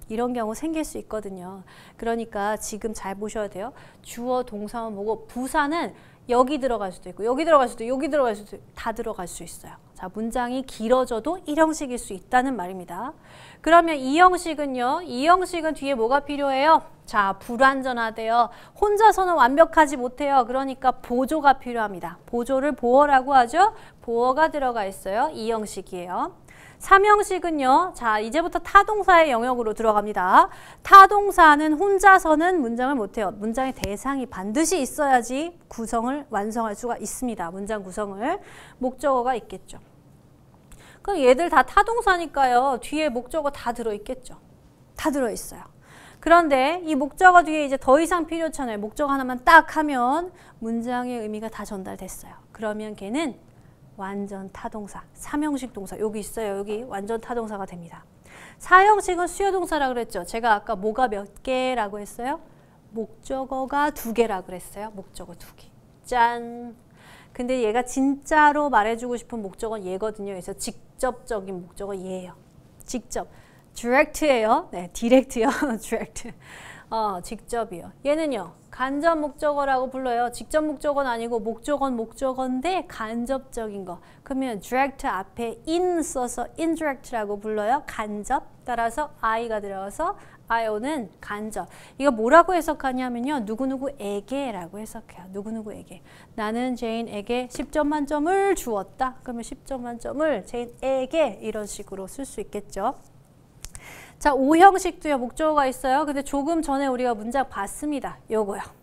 이런 경우 생길 수 있거든요. 그러니까 지금 잘 보셔야 돼요. 주어 동사만 보고 부사는 여기 들어갈 수도 있고 여기 들어갈 수도 여기 들어갈 수도 다 들어갈 수 있어요. 자, 문장이 길어져도 1형식일 수 있다는 말입니다. 그러면 2형식은요. 2형식은 뒤에 뭐가 필요해요? 자, 불완전하대요. 혼자서는 완벽하지 못해요. 그러니까 보조가 필요합니다. 보조를 보어라고 하죠. 보어가 들어가 있어요. 2형식이에요. 3형식은요. 자, 이제부터 타동사의 영역으로 들어갑니다. 타동사는 혼자서는 문장을 못해요. 문장의 대상이 반드시 있어야지 구성을 완성할 수가 있습니다. 문장 구성을. 목적어가 있겠죠. 그럼 그러니까 얘들 다 타동사니까요. 뒤에 목적어 다 들어있겠죠. 다 들어있어요. 그런데 이 목적어 뒤에 이제 더 이상 필요잖아요. 목적어 하나만 딱 하면 문장의 의미가 다 전달됐어요. 그러면 걔는 완전 타동사, 삼형식 동사 여기 있어요. 여기 완전 타동사가 됩니다. 사형식은 수요동사라 그랬죠. 제가 아까 뭐가 몇 개라고 했어요? 목적어가 두 개라 그랬어요. 목적어 두 개. 짠. 근데 얘가 진짜로 말해주고 싶은 목적어는 얘거든요. 그래서 직 직접적인 목적어 예요. 직접. d i r 예요 네, d i r 요 d i r 어, 직접이요. 얘는요. 간접 목적어라고 불러요. 직접 목적어는 아니고 목적어 목적어인데 간접적인 거. 그러면 d i r 앞에 in 써서 indirect라고 불러요. 간접. 따라서 i가 들어가서 아이오는 간접. 이거 뭐라고 해석하냐면요. 누구누구에게라고 해석해요. 누구누구에게. 나는 제인에게 10점 만점을 주었다. 그러면 10점 만점을 제인에게 이런 식으로 쓸 수 있겠죠. 자, 오형식도요. 목적어가 있어요. 근데 조금 전에 우리가 문장 봤습니다. 요거요.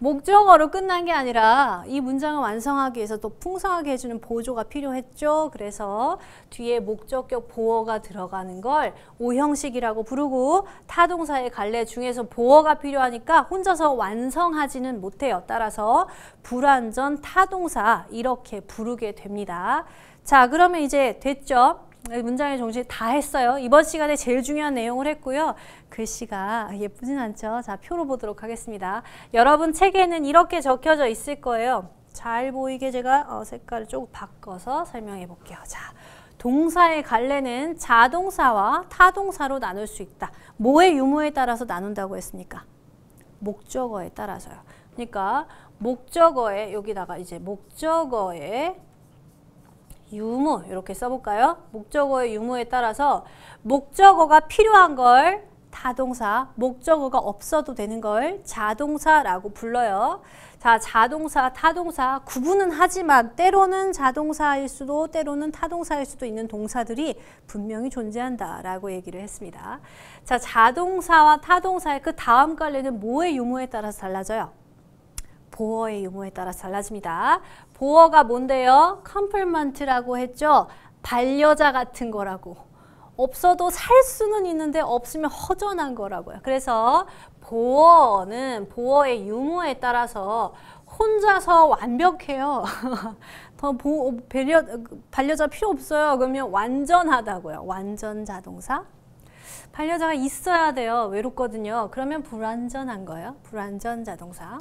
목적어로 끝난 게 아니라 이 문장을 완성하기 위해서 또 풍성하게 해주는 보조가 필요했죠. 그래서 뒤에 목적격 보어가 들어가는 걸 오형식이라고 부르고 타동사의 갈래 중에서 보어가 필요하니까 혼자서 완성하지는 못해요. 따라서 불완전 타동사 이렇게 부르게 됩니다. 자 그러면 이제 됐죠. 네, 문장의 정신 다 했어요. 이번 시간에 제일 중요한 내용을 했고요. 글씨가 예쁘진 않죠. 자, 표로 보도록 하겠습니다. 여러분 책에는 이렇게 적혀져 있을 거예요. 잘 보이게 제가 어, 색깔을 조금 바꿔서 설명해 볼게요. 자, 동사의 갈래는 자동사와 타동사로 나눌 수 있다. 뭐의 유무에 따라서 나눈다고 했습니까? 목적어에 따라서요. 그러니까 목적어에 여기다가 이제 목적어에 유무 이렇게 써볼까요? 목적어의 유무에 따라서 목적어가 필요한 걸 타동사, 목적어가 없어도 되는 걸 자동사라고 불러요. 자, 자동사, 타동사 구분은 하지만 때로는 자동사일 수도 때로는 타동사일 수도 있는 동사들이 분명히 존재한다라고 얘기를 했습니다. 자, 자동사와 타동사의 그 다음 관례는 뭐의 유무에 따라서 달라져요? 보어의 유무에 따라 달라집니다. 보어가 뭔데요? 컴플먼트라고 했죠? 반려자 같은 거라고. 없어도 살 수는 있는데 없으면 허전한 거라고요. 그래서 보어는 보어의 유무에 따라서 혼자서 완벽해요. [laughs] 더 보, 배려, 반려자 필요 없어요. 그러면 완전하다고요. 완전 자동사. 반려자가 있어야 돼요. 외롭거든요. 그러면 불완전한 거예요. 불완전 자동사.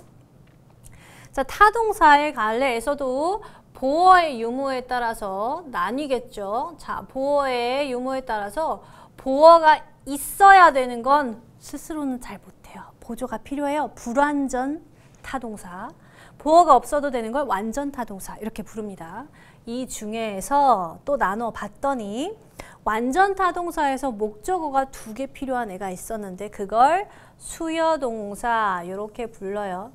자, 타동사의 갈래에서도 보어의 유무에 따라서 나뉘겠죠. 자, 보어의 유무에 따라서 보어가 있어야 되는 건 스스로는 잘 못해요. 보조가 필요해요. 불완전 타동사. 보어가 없어도 되는 걸 완전 타동사 이렇게 부릅니다. 이 중에서 또 나눠 봤더니 완전 타동사에서 목적어가 두 개 필요한 애가 있었는데 그걸 수여동사 이렇게 불러요.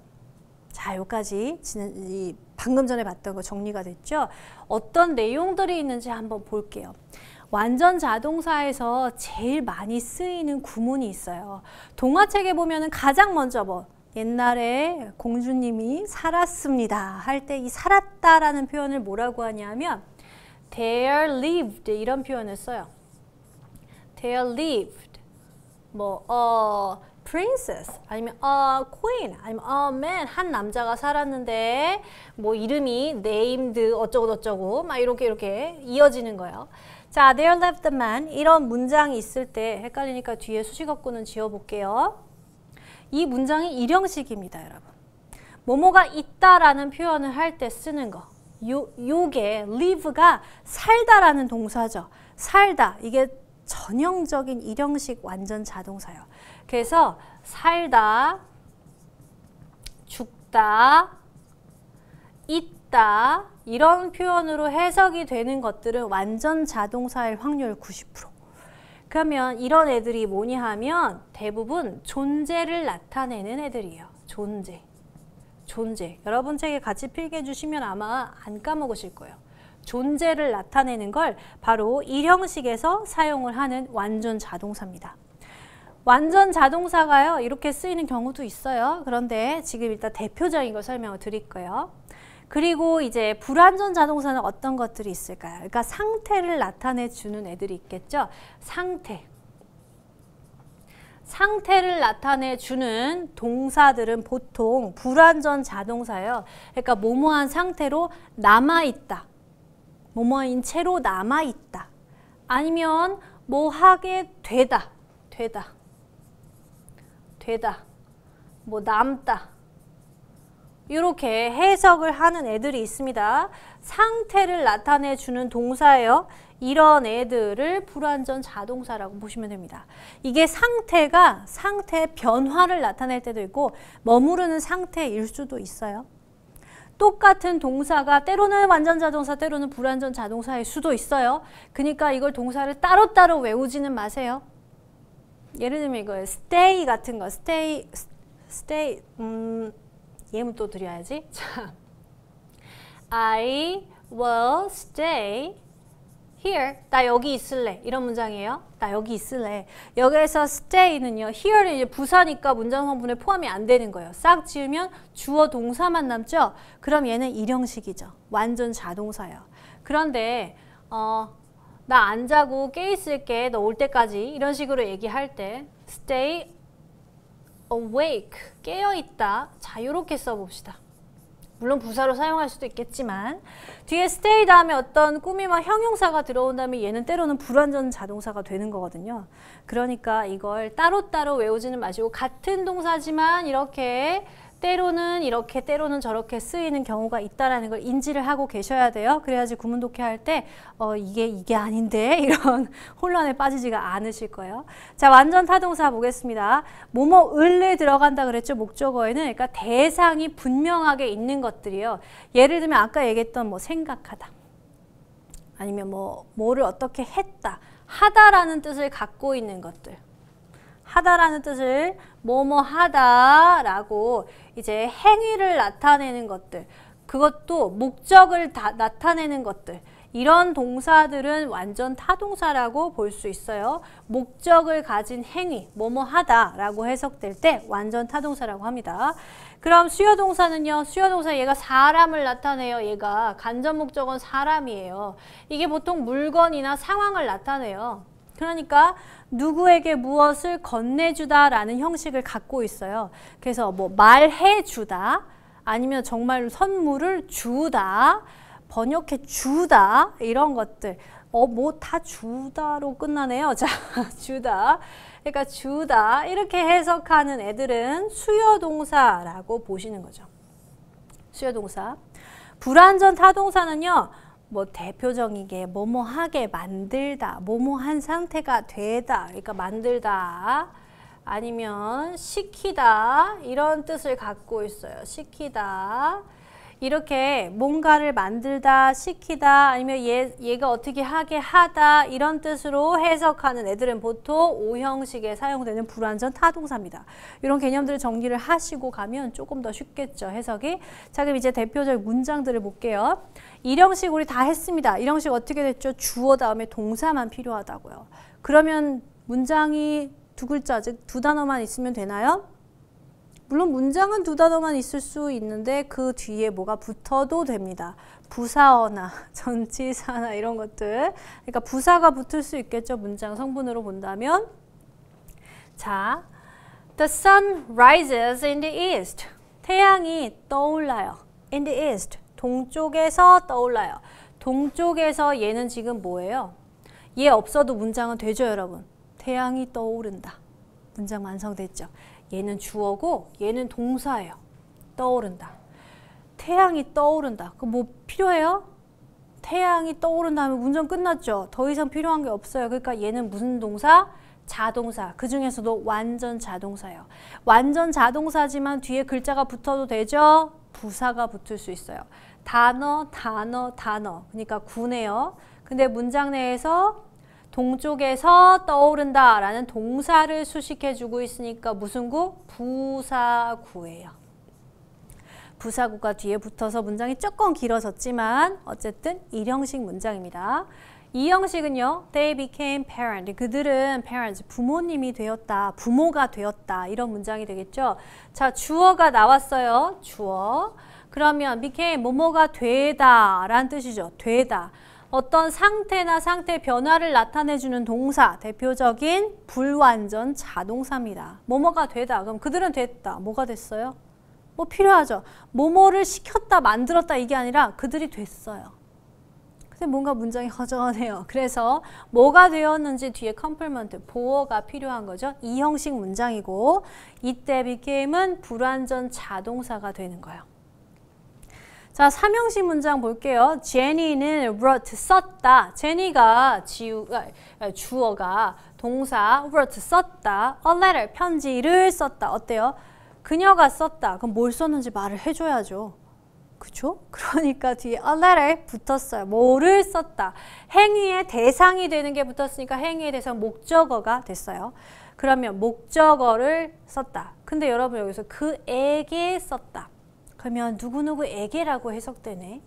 자, 여기까지 지난 이 방금 전에 봤던 거 정리가 됐죠? 어떤 내용들이 있는지 한번 볼게요. 완전 자동사에서 제일 많이 쓰이는 구문이 있어요. 동화책에 보면 가장 먼저 뭐 옛날에 공주님이 살았습니다 할 때 이 살았다라는 표현을 뭐라고 하냐면 there lived 이런 표현을 써요. there lived 뭐어 princess 아니면 a queen 아니면 a man 한 남자가 살았는데 뭐 이름이 named 어쩌고 저쩌고 막 이렇게 이렇게 이어지는 거예요. 자, there lived a man 이런 문장이 있을 때 헷갈리니까 뒤에 수식어구는 지어볼게요. 이 문장이 일형식입니다, 여러분. 뭐뭐가 있다라는 표현을 할 때 쓰는 거. 요, 요게 live가 살다라는 동사죠. 살다 이게 전형적인 일형식 완전 자동사요. 그래서 살다, 죽다, 있다 이런 표현으로 해석이 되는 것들은 완전 자동사일 확률 90%. 그러면 이런 애들이 뭐니 하면 대부분 존재를 나타내는 애들이에요. 존재. 존재. 여러분 책에 같이 필기해 주시면 아마 안 까먹으실 거예요. 존재를 나타내는 걸 바로 일 형식에서 사용을 하는 완전 자동사입니다. 완전 자동사가요 이렇게 쓰이는 경우도 있어요 그런데 지금 일단 대표적인 걸 설명을 드릴 거예요 그리고 이제 불완전 자동사는 어떤 것들이 있을까요 그러니까 상태를 나타내 주는 애들이 있겠죠 상태 상태를 나타내 주는 동사들은 보통 불완전 자동사예요 그러니까 모모한 상태로 남아있다 모모인 채로 남아있다 아니면 뭐 하게 되다 되다 되다, 뭐 남다 이렇게 해석을 하는 애들이 있습니다. 상태를 나타내주는 동사예요. 이런 애들을 불완전 자동사라고 보시면 됩니다. 이게 상태가 상태의 변화를 나타낼 때도 있고 머무르는 상태일 수도 있어요. 똑같은 동사가 때로는 완전 자동사 때로는 불완전 자동사일 수도 있어요. 그러니까 이걸 동사를 따로따로 외우지는 마세요. 예를 들면 이거예 stay 같은 거. stay, stay, 음, 예문 또 드려야지. [laughs] 자, I will stay here. 나 여기 있을래. 이런 문장이에요. 나 여기 있을래. 여기에서 stay는요. here는 이제 부사니까 문장 성분에 포함이 안 되는 거예요. 싹지으면 주어 동사만 남죠. 그럼 얘는 일형식이죠. 완전 자동사예요. 그런데 어, 나안 자고 깨 있을게. 너 올 때까지 이런 식으로 얘기할 때 stay awake 깨어 있다. 자, 요렇게 써 봅시다. 물론 부사로 사용할 수도 있겠지만 뒤에 stay 다음에 어떤 꾸미와 형용사가 들어온다면 얘는 때로는 불완전 자동사가 되는 거거든요. 그러니까 이걸 따로따로 외우지는 마시고 같은 동사지만 이렇게 때로는 이렇게 때로는 저렇게 쓰이는 경우가 있다라는 걸 인지를 하고 계셔야 돼요. 그래야지 구문독해 할때 어, 이게 이게 아닌데 [laughs] 이런 혼란에 빠지지가 않으실 거예요. 자 완전 타동사 보겠습니다. 뭐뭐 을에 들어간다 그랬죠 목적어에는 그러니까 대상이 분명하게 있는 것들이요. 예를 들면 아까 얘기했던 뭐 생각하다 아니면 뭐 뭐를 어떻게 했다 하다라는 뜻을 갖고 있는 것들. 하다라는 뜻을 뭐뭐 하다라고 이제 행위를 나타내는 것들 그것도 목적을 다 나타내는 것들 이런 동사들은 완전 타동사라고 볼 수 있어요. 목적을 가진 행위, 뭐뭐 하다라고 해석될 때 완전 타동사라고 합니다. 그럼 수요동사는요. 수요동사 얘가 사람을 나타내요. 얘가 간접 목적은 사람이에요. 이게 보통 물건이나 상황을 나타내요. 그러니까 누구에게 무엇을 건네주다라는 형식을 갖고 있어요. 그래서 뭐 말해주다 아니면 정말 선물을 주다 번역해 주다 이런 것들 어 뭐 다 주다로 끝나네요. [laughs] 자 주다 그러니까 주다 이렇게 해석하는 애들은 수요동사라고 보시는 거죠. 수요동사 불완전 타동사는요. 뭐 대표적인 게 뭐뭐하게 만들다, 뭐뭐한 상태가 되다, 그러니까 만들다 아니면 시키다 이런 뜻을 갖고 있어요. 시키다. 이렇게 뭔가를 만들다, 시키다, 아니면 얘, 얘가 어떻게 하게 하다 이런 뜻으로 해석하는 애들은 보통 오형식에 사용되는 불완전 타동사입니다. 이런 개념들을 정리를 하시고 가면 조금 더 쉽겠죠, 해석이. 자, 그럼 이제 대표적 문장들을 볼게요. 일형식 우리 다 했습니다. 일형식 어떻게 됐죠? 주어 다음에 동사만 필요하다고요. 그러면 문장이 두 글자, 즉 두 단어만 있으면 되나요? 물론 문장은 두 단어만 있을 수 있는데 그 뒤에 뭐가 붙어도 됩니다. 부사어나 [laughs] 전치사나 이런 것들. 그러니까 부사가 붙을 수 있겠죠. 문장 성분으로 본다면. 자, The sun rises in the east. 태양이 떠올라요. In the east. 동쪽에서 떠올라요. 동쪽에서 얘는 지금 뭐예요? 얘 없어도 문장은 되죠, 여러분. 태양이 떠오른다. 문장 완성됐죠. 얘는 주어고 얘는 동사예요. 떠오른다. 태양이 떠오른다. 그 뭐 필요해요? 태양이 떠오른 다음에 운전 끝났죠. 더 이상 필요한 게 없어요. 그러니까 얘는 무슨 동사? 자동사. 그 중에서도 완전 자동사예요. 완전 자동사지만 뒤에 글자가 붙어도 되죠? 부사가 붙을 수 있어요. 단어, 단어, 단어. 그러니까 구네요. 근데 문장 내에서 동쪽에서 떠오른다 라는 동사를 수식해주고 있으니까 무슨 구? 부사구예요. 부사구가 뒤에 붙어서 문장이 조금 길어졌지만 어쨌든 일형식 문장입니다. 이 형식은요. They became parent. 그들은 parents, 부모님이 되었다. 부모가 되었다. 이런 문장이 되겠죠. 자, 주어가 나왔어요. 주어. 그러면 became 뭐뭐가 되다 라는 뜻이죠. 되다. 어떤 상태나 상태 변화를 나타내주는 동사, 대표적인 불완전 자동사입니다. 뭐뭐가 되다. 그럼 그들은 됐다. 뭐가 됐어요? 뭐 필요하죠. 뭐뭐를 시켰다, 만들었다 이게 아니라 그들이 됐어요. 근데 뭔가 문장이 허전해요. [laughs] 그래서 뭐가 되었는지 뒤에 컴플먼트, 보어가 필요한 거죠. 이 형식 문장이고 이때 became은 불완전 자동사가 되는 거예요. 자, 삼형식 문장 볼게요. 제니는 wrote 썼다. 제니가 지우, 아, 아, 주어가 동사 wrote 썼다. a letter 편지를 썼다. 어때요? 그녀가 썼다. 그럼 뭘 썼는지 말을 해줘야죠. 그죠? [laughs] 그러니까 뒤에 a letter 붙었어요. 뭐를 썼다. 행위의 대상이 되는 게 붙었으니까 행위의 대상 목적어가 됐어요. 그러면 목적어를 썼다. 근데 여러분 여기서 그에게 썼다. 그러면 누구누구에게라고 해석되네.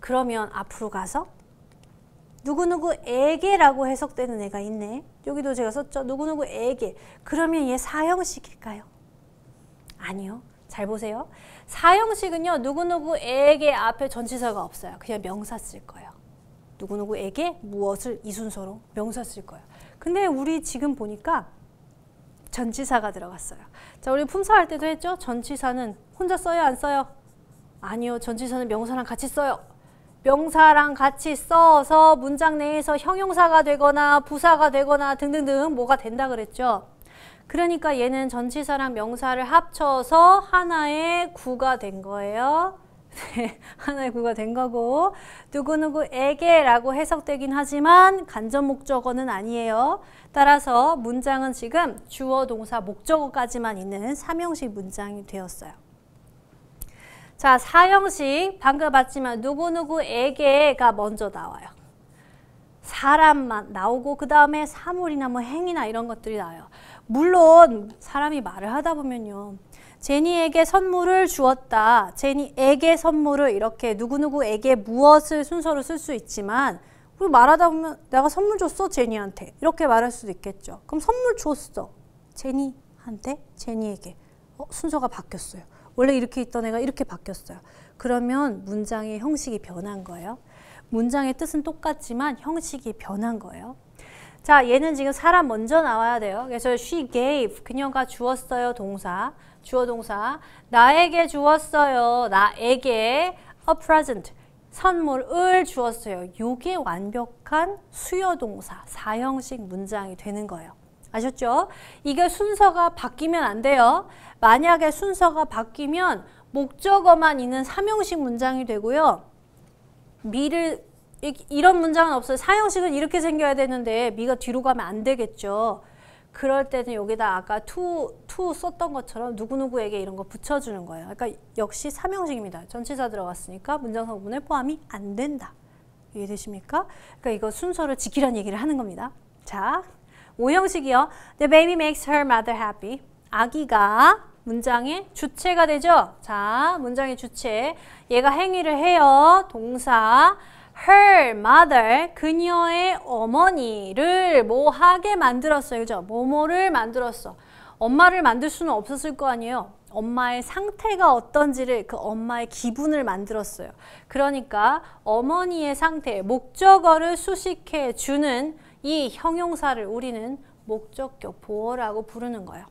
그러면 앞으로 가서 누구누구에게라고 해석되는 애가 있네. 여기도 제가 썼죠. 누구누구에게. 그러면 얘 사형식일까요? 아니요. 잘 보세요. 사형식은요. 누구누구에게 앞에 전치사가 없어요. 그냥 명사 쓸 거예요. 누구누구에게 무엇을 이 순서로 명사 쓸 거예요. 근데 우리 지금 보니까 전치사가 들어갔어요. 자, 우리 품사할 때도 했죠? 전치사는 혼자 써요, 안 써요? 아니요, 전치사는 명사랑 같이 써요. 명사랑 같이 써서 문장 내에서 형용사가 되거나 부사가 되거나 등등등 뭐가 된다 그랬죠? 그러니까 얘는 전치사랑 명사를 합쳐서 하나의 구가 된 거예요. 네, 하나의 구가 된 거고 누구누구에게라고 해석되긴 하지만 간접 목적어는 아니에요. 따라서 문장은 지금 주어, 동사, 목적어까지만 있는 3형식 문장이 되었어요. 자, 4형식 방금 봤지만 누구누구에게가 먼저 나와요. 사람만 나오고 그 다음에 사물이나 뭐 행위나 이런 것들이 나와요. 물론 사람이 말을 하다 보면요. 제니에게 선물을 주었다. 제니에게 선물을 이렇게 누구누구에게 무엇을 순서로 쓸 수 있지만 우리 말하다 보면 내가 선물 줬어 제니한테 이렇게 말할 수도 있겠죠. 그럼 선물 줬어 제니한테 제니에게 어, 순서가 바뀌었어요. 원래 이렇게 있던 애가 이렇게 바뀌었어요. 그러면 문장의 형식이 변한 거예요. 문장의 뜻은 똑같지만 형식이 변한 거예요. 자, 얘는 지금 사람 먼저 나와야 돼요. 그래서 she gave, 그녀가 주었어요, 동사. 주어 동사 나에게 주었어요. 나에게 a present 선물을 주었어요. 요게 완벽한 수요 동사 사형식 문장이 되는 거예요. 아셨죠? 이게 순서가 바뀌면 안 돼요. 만약에 순서가 바뀌면 목적어만 있는 삼형식 문장이 되고요. 미를 이런 문장은 없어요. 사형식은 이렇게 생겨야 되는데 미가 뒤로 가면 안 되겠죠. 그럴 때는 여기다 아까 to, to 썼던 것처럼 누구누구에게 이런 거 붙여주는 거예요. 그러니까 역시 삼형식입니다. 전치사 들어갔으니까 문장성분에 포함이 안 된다. 이해되십니까? 그러니까 이거 순서를 지키라는 얘기를 하는 겁니다. 자, 오형식이요. The baby makes her mother happy. 아기가 문장의 주체가 되죠. 자, 문장의 주체. 얘가 행위를 해요. 동사. her mother, 그녀의 어머니를 뭐 하게 만들었어요. 그죠? 뭐뭐를 만들었어. 엄마를 만들 수는 없었을 거 아니에요. 엄마의 상태가 어떤지를 그 엄마의 기분을 만들었어요. 그러니까 어머니의 상태, 목적어를 수식해 주는 이 형용사를 우리는 목적격 보어라고 부르는 거예요.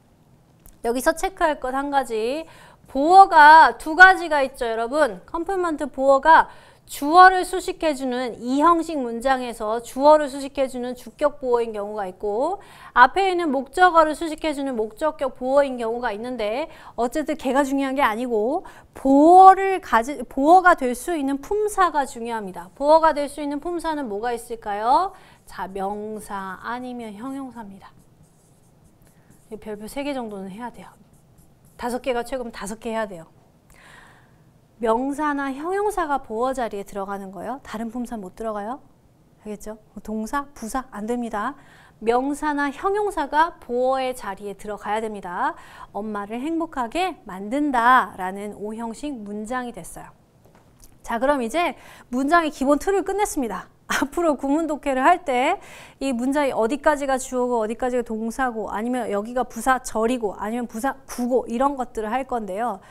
여기서 체크할 것 한 가지. 보어가 두 가지가 있죠, 여러분. 컴플먼트 보어가 주어를 수식해주는 이 형식 문장에서 주어를 수식해주는 주격 보어인 경우가 있고 앞에 있는 목적어를 수식해주는 목적격 보어인 경우가 있는데 어쨌든 개가 중요한 게 아니고 보어를 가지 보어가 될 수 있는 품사가 중요합니다. 보어가 될 수 있는 품사는 뭐가 있을까요? 자 명사 아니면 형용사입니다. 별표 3개 정도는 해야 돼요. 5 개가 최고 면5개 해야 돼요. 명사나 형용사가 보어 자리에 들어가는 거예요. 다른 품사 못 들어가요. 알겠죠? 뭐 동사, 부사 안 됩니다. 명사나 형용사가 보어의 자리에 들어가야 됩니다. 엄마를 행복하게 만든다 라는 오형식 문장이 됐어요. 자 그럼 이제 문장의 기본 틀을 끝냈습니다. [laughs] 앞으로 구문 독해를 할 때 이 문장이 어디까지가 주어고 어디까지가 동사고 아니면 여기가 부사 절이고 아니면 부사 구고 이런 것들을 할 건데요.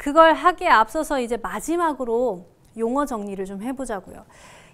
그걸 하기에 앞서서 이제 마지막으로 용어 정리를 좀 해보자고요.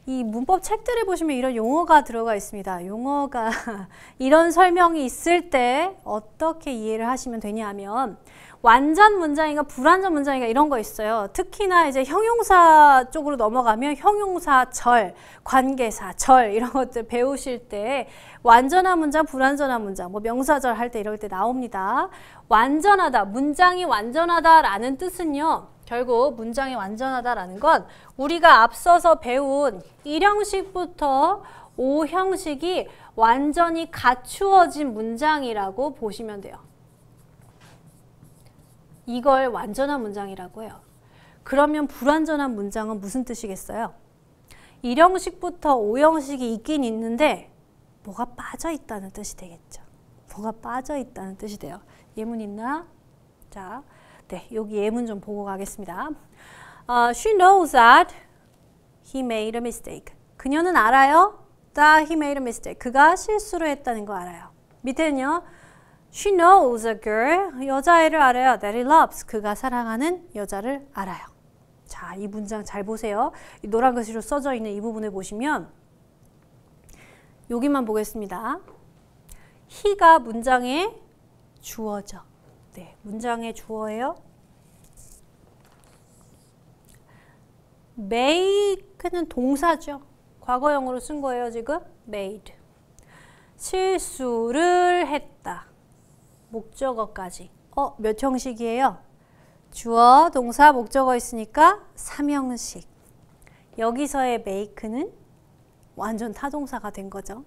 이 문법 책들을 보시면 이런 용어가 들어가 있습니다. 용어가 [laughs] 이런 설명이 있을 때 어떻게 이해를 하시면 되냐면 완전 문장인가 불완전 문장인가 이런 거 있어요. 특히나 이제 형용사 쪽으로 넘어가면 형용사 절, 관계사 절 이런 것들 배우실 때 완전한 문장, 불완전한 문장, 뭐 명사절 할 때 이럴 때 나옵니다. 완전하다, 문장이 완전하다라는 뜻은요. 결국 문장이 완전하다라는 건 우리가 앞서서 배운 일형식부터오형식이 완전히 갖추어진 문장이라고 보시면 돼요. 이걸 완전한 문장이라고 해요. 그러면 불완전한 문장은 무슨 뜻이겠어요? 일형식부터오형식이 있긴 있는데 뭐가 빠져 있다는 뜻이 되겠죠. 뭐가 빠져 있다는 뜻이 돼요. 예문 있나? 자, 네, 여기 예문 좀 보고 가겠습니다. Uh, she knows that he made a mistake. 그녀는 알아요? That he made a mistake. 그가 실수를 했다는 거 알아요. 밑에는요. She knows a girl. 여자애를 알아요. That he loves. 그가 사랑하는 여자를 알아요. 자, 이 문장 잘 보세요. 노란 글씨로 써져 있는 이 부분을 보시면 여기만 보겠습니다. he가 문장에 주어죠. 네, 문장의 주어예요. make는 동사죠. 과거형으로 쓴 거예요, 지금. made. 실수를 했다. 목적어까지. 어, 몇 형식이에요? 주어, 동사, 목적어 있으니까 3형식. 여기서의 make는 완전 타동사가 된 거죠.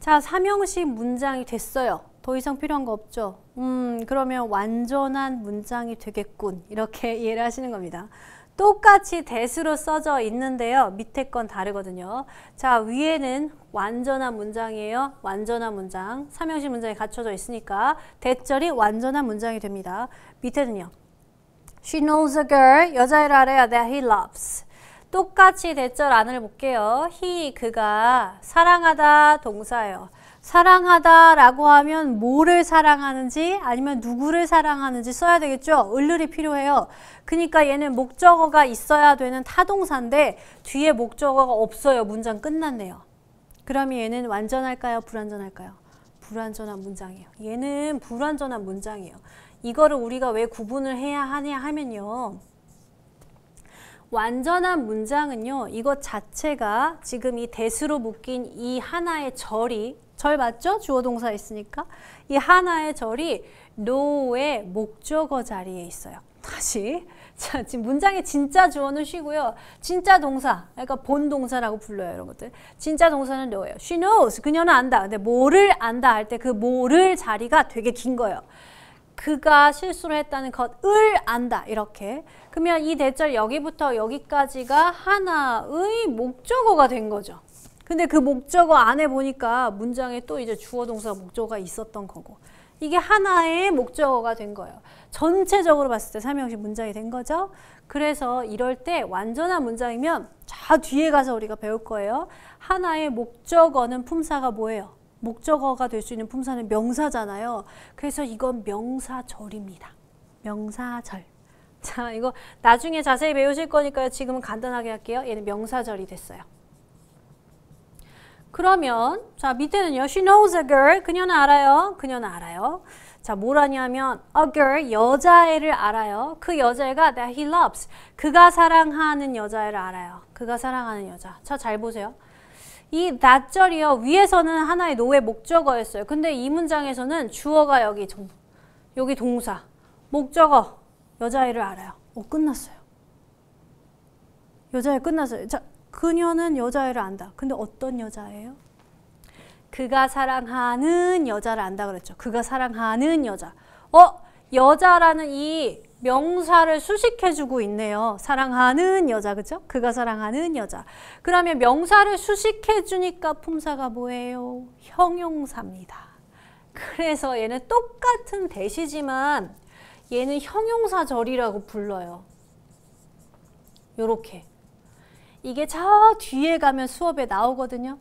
자, 3형식 문장이 됐어요. 더 이상 필요한 거 없죠? 음, 그러면 완전한 문장이 되겠군. 이렇게 [laughs] 이해를 하시는 겁니다. 똑같이 대수로 써져 있는데요. 밑에 건 다르거든요. 자, 위에는 완전한 문장이에요. 완전한 문장. 삼형식 문장이 갖춰져 있으니까 대절이 완전한 문장이 됩니다. 밑에는요. She knows a girl. 여자를 알아야 that he loves. 똑같이 대절 안을 볼게요. he, 그가 사랑하다 동사예요. 사랑하다 라고 하면 뭐를 사랑하는지 아니면 누구를 사랑하는지 써야 되겠죠? 을률이 필요해요. 그러니까 얘는 목적어가 있어야 되는 타동사인데 뒤에 목적어가 없어요. 문장 끝났네요. 그럼 얘는 완전할까요? 불완전할까요? 불완전한 문장이에요. 얘는 불완전한 문장이에요. 이거를 우리가 왜 구분을 해야 하냐 하면요. 완전한 문장은요. 이것 자체가 지금 이 대수로 묶인 이 하나의 절이 절 맞죠? 주어 동사 있으니까. 이 하나의 절이 노의 목적어 자리에 있어요. 다시. [laughs] 자, 지금 문장의 진짜 주어는 쉬고요. 진짜 동사, 그러니까 본 동사라고 불러요, 이런 것들. 진짜 동사는 너예요. She knows, 그녀는 안다. 근데 뭐를 안다 할 때 그 뭐를 자리가 되게 긴 거예요. 그가 실수를 했다는 것을 안다, 이렇게. 그러면 이 대절 여기부터 여기까지가 하나의 목적어가 된 거죠. 근데 그 목적어 안에 보니까 문장에 또 이제 주어 동사 목적어가 있었던 거고 이게 하나의 목적어가 된 거예요. 전체적으로 봤을 때 삼형식 문장이 된 거죠. 그래서 이럴 때 완전한 문장이면 저 뒤에 가서 우리가 배울 거예요. 하나의 목적어는 품사가 뭐예요? 목적어가 될 수 있는 품사는 명사잖아요. 그래서 이건 명사절입니다. 명사절. 자, 이거 나중에 자세히 배우실 거니까요. 지금은 간단하게 할게요. 얘는 명사절이 됐어요. 그러면 자 밑에는요. She knows a girl. 그녀는 알아요. 그녀는 알아요. 자, 뭐라냐면 a girl 여자애를 알아요. 그 여자애가 that he loves. 그가 사랑하는 여자애를 알아요. 그가 사랑하는 여자. 자, 잘 보세요. 이 that절이요. 위에서는 하나의 노의 목적어였어요. 근데 이 문장에서는 주어가 여기 동, 여기 동사. 목적어 여자애를 알아요. 어, 끝났어요. 여자애 끝났어요. 자, 그녀는 여자애를 안다. 근데 어떤 여자예요? 그가 사랑하는 여자를 안다 그랬죠. 그가 사랑하는 여자. 어? 여자라는 이 명사를 수식해주고 있네요. 사랑하는 여자, 그죠? 그가 사랑하는 여자. 그러면 명사를 수식해주니까 품사가 뭐예요? 형용사입니다. 그래서 얘는 똑같은 대시지만 얘는 형용사절이라고 불러요. 요렇게. 이게 저 뒤에 가면 수업에 나오거든요.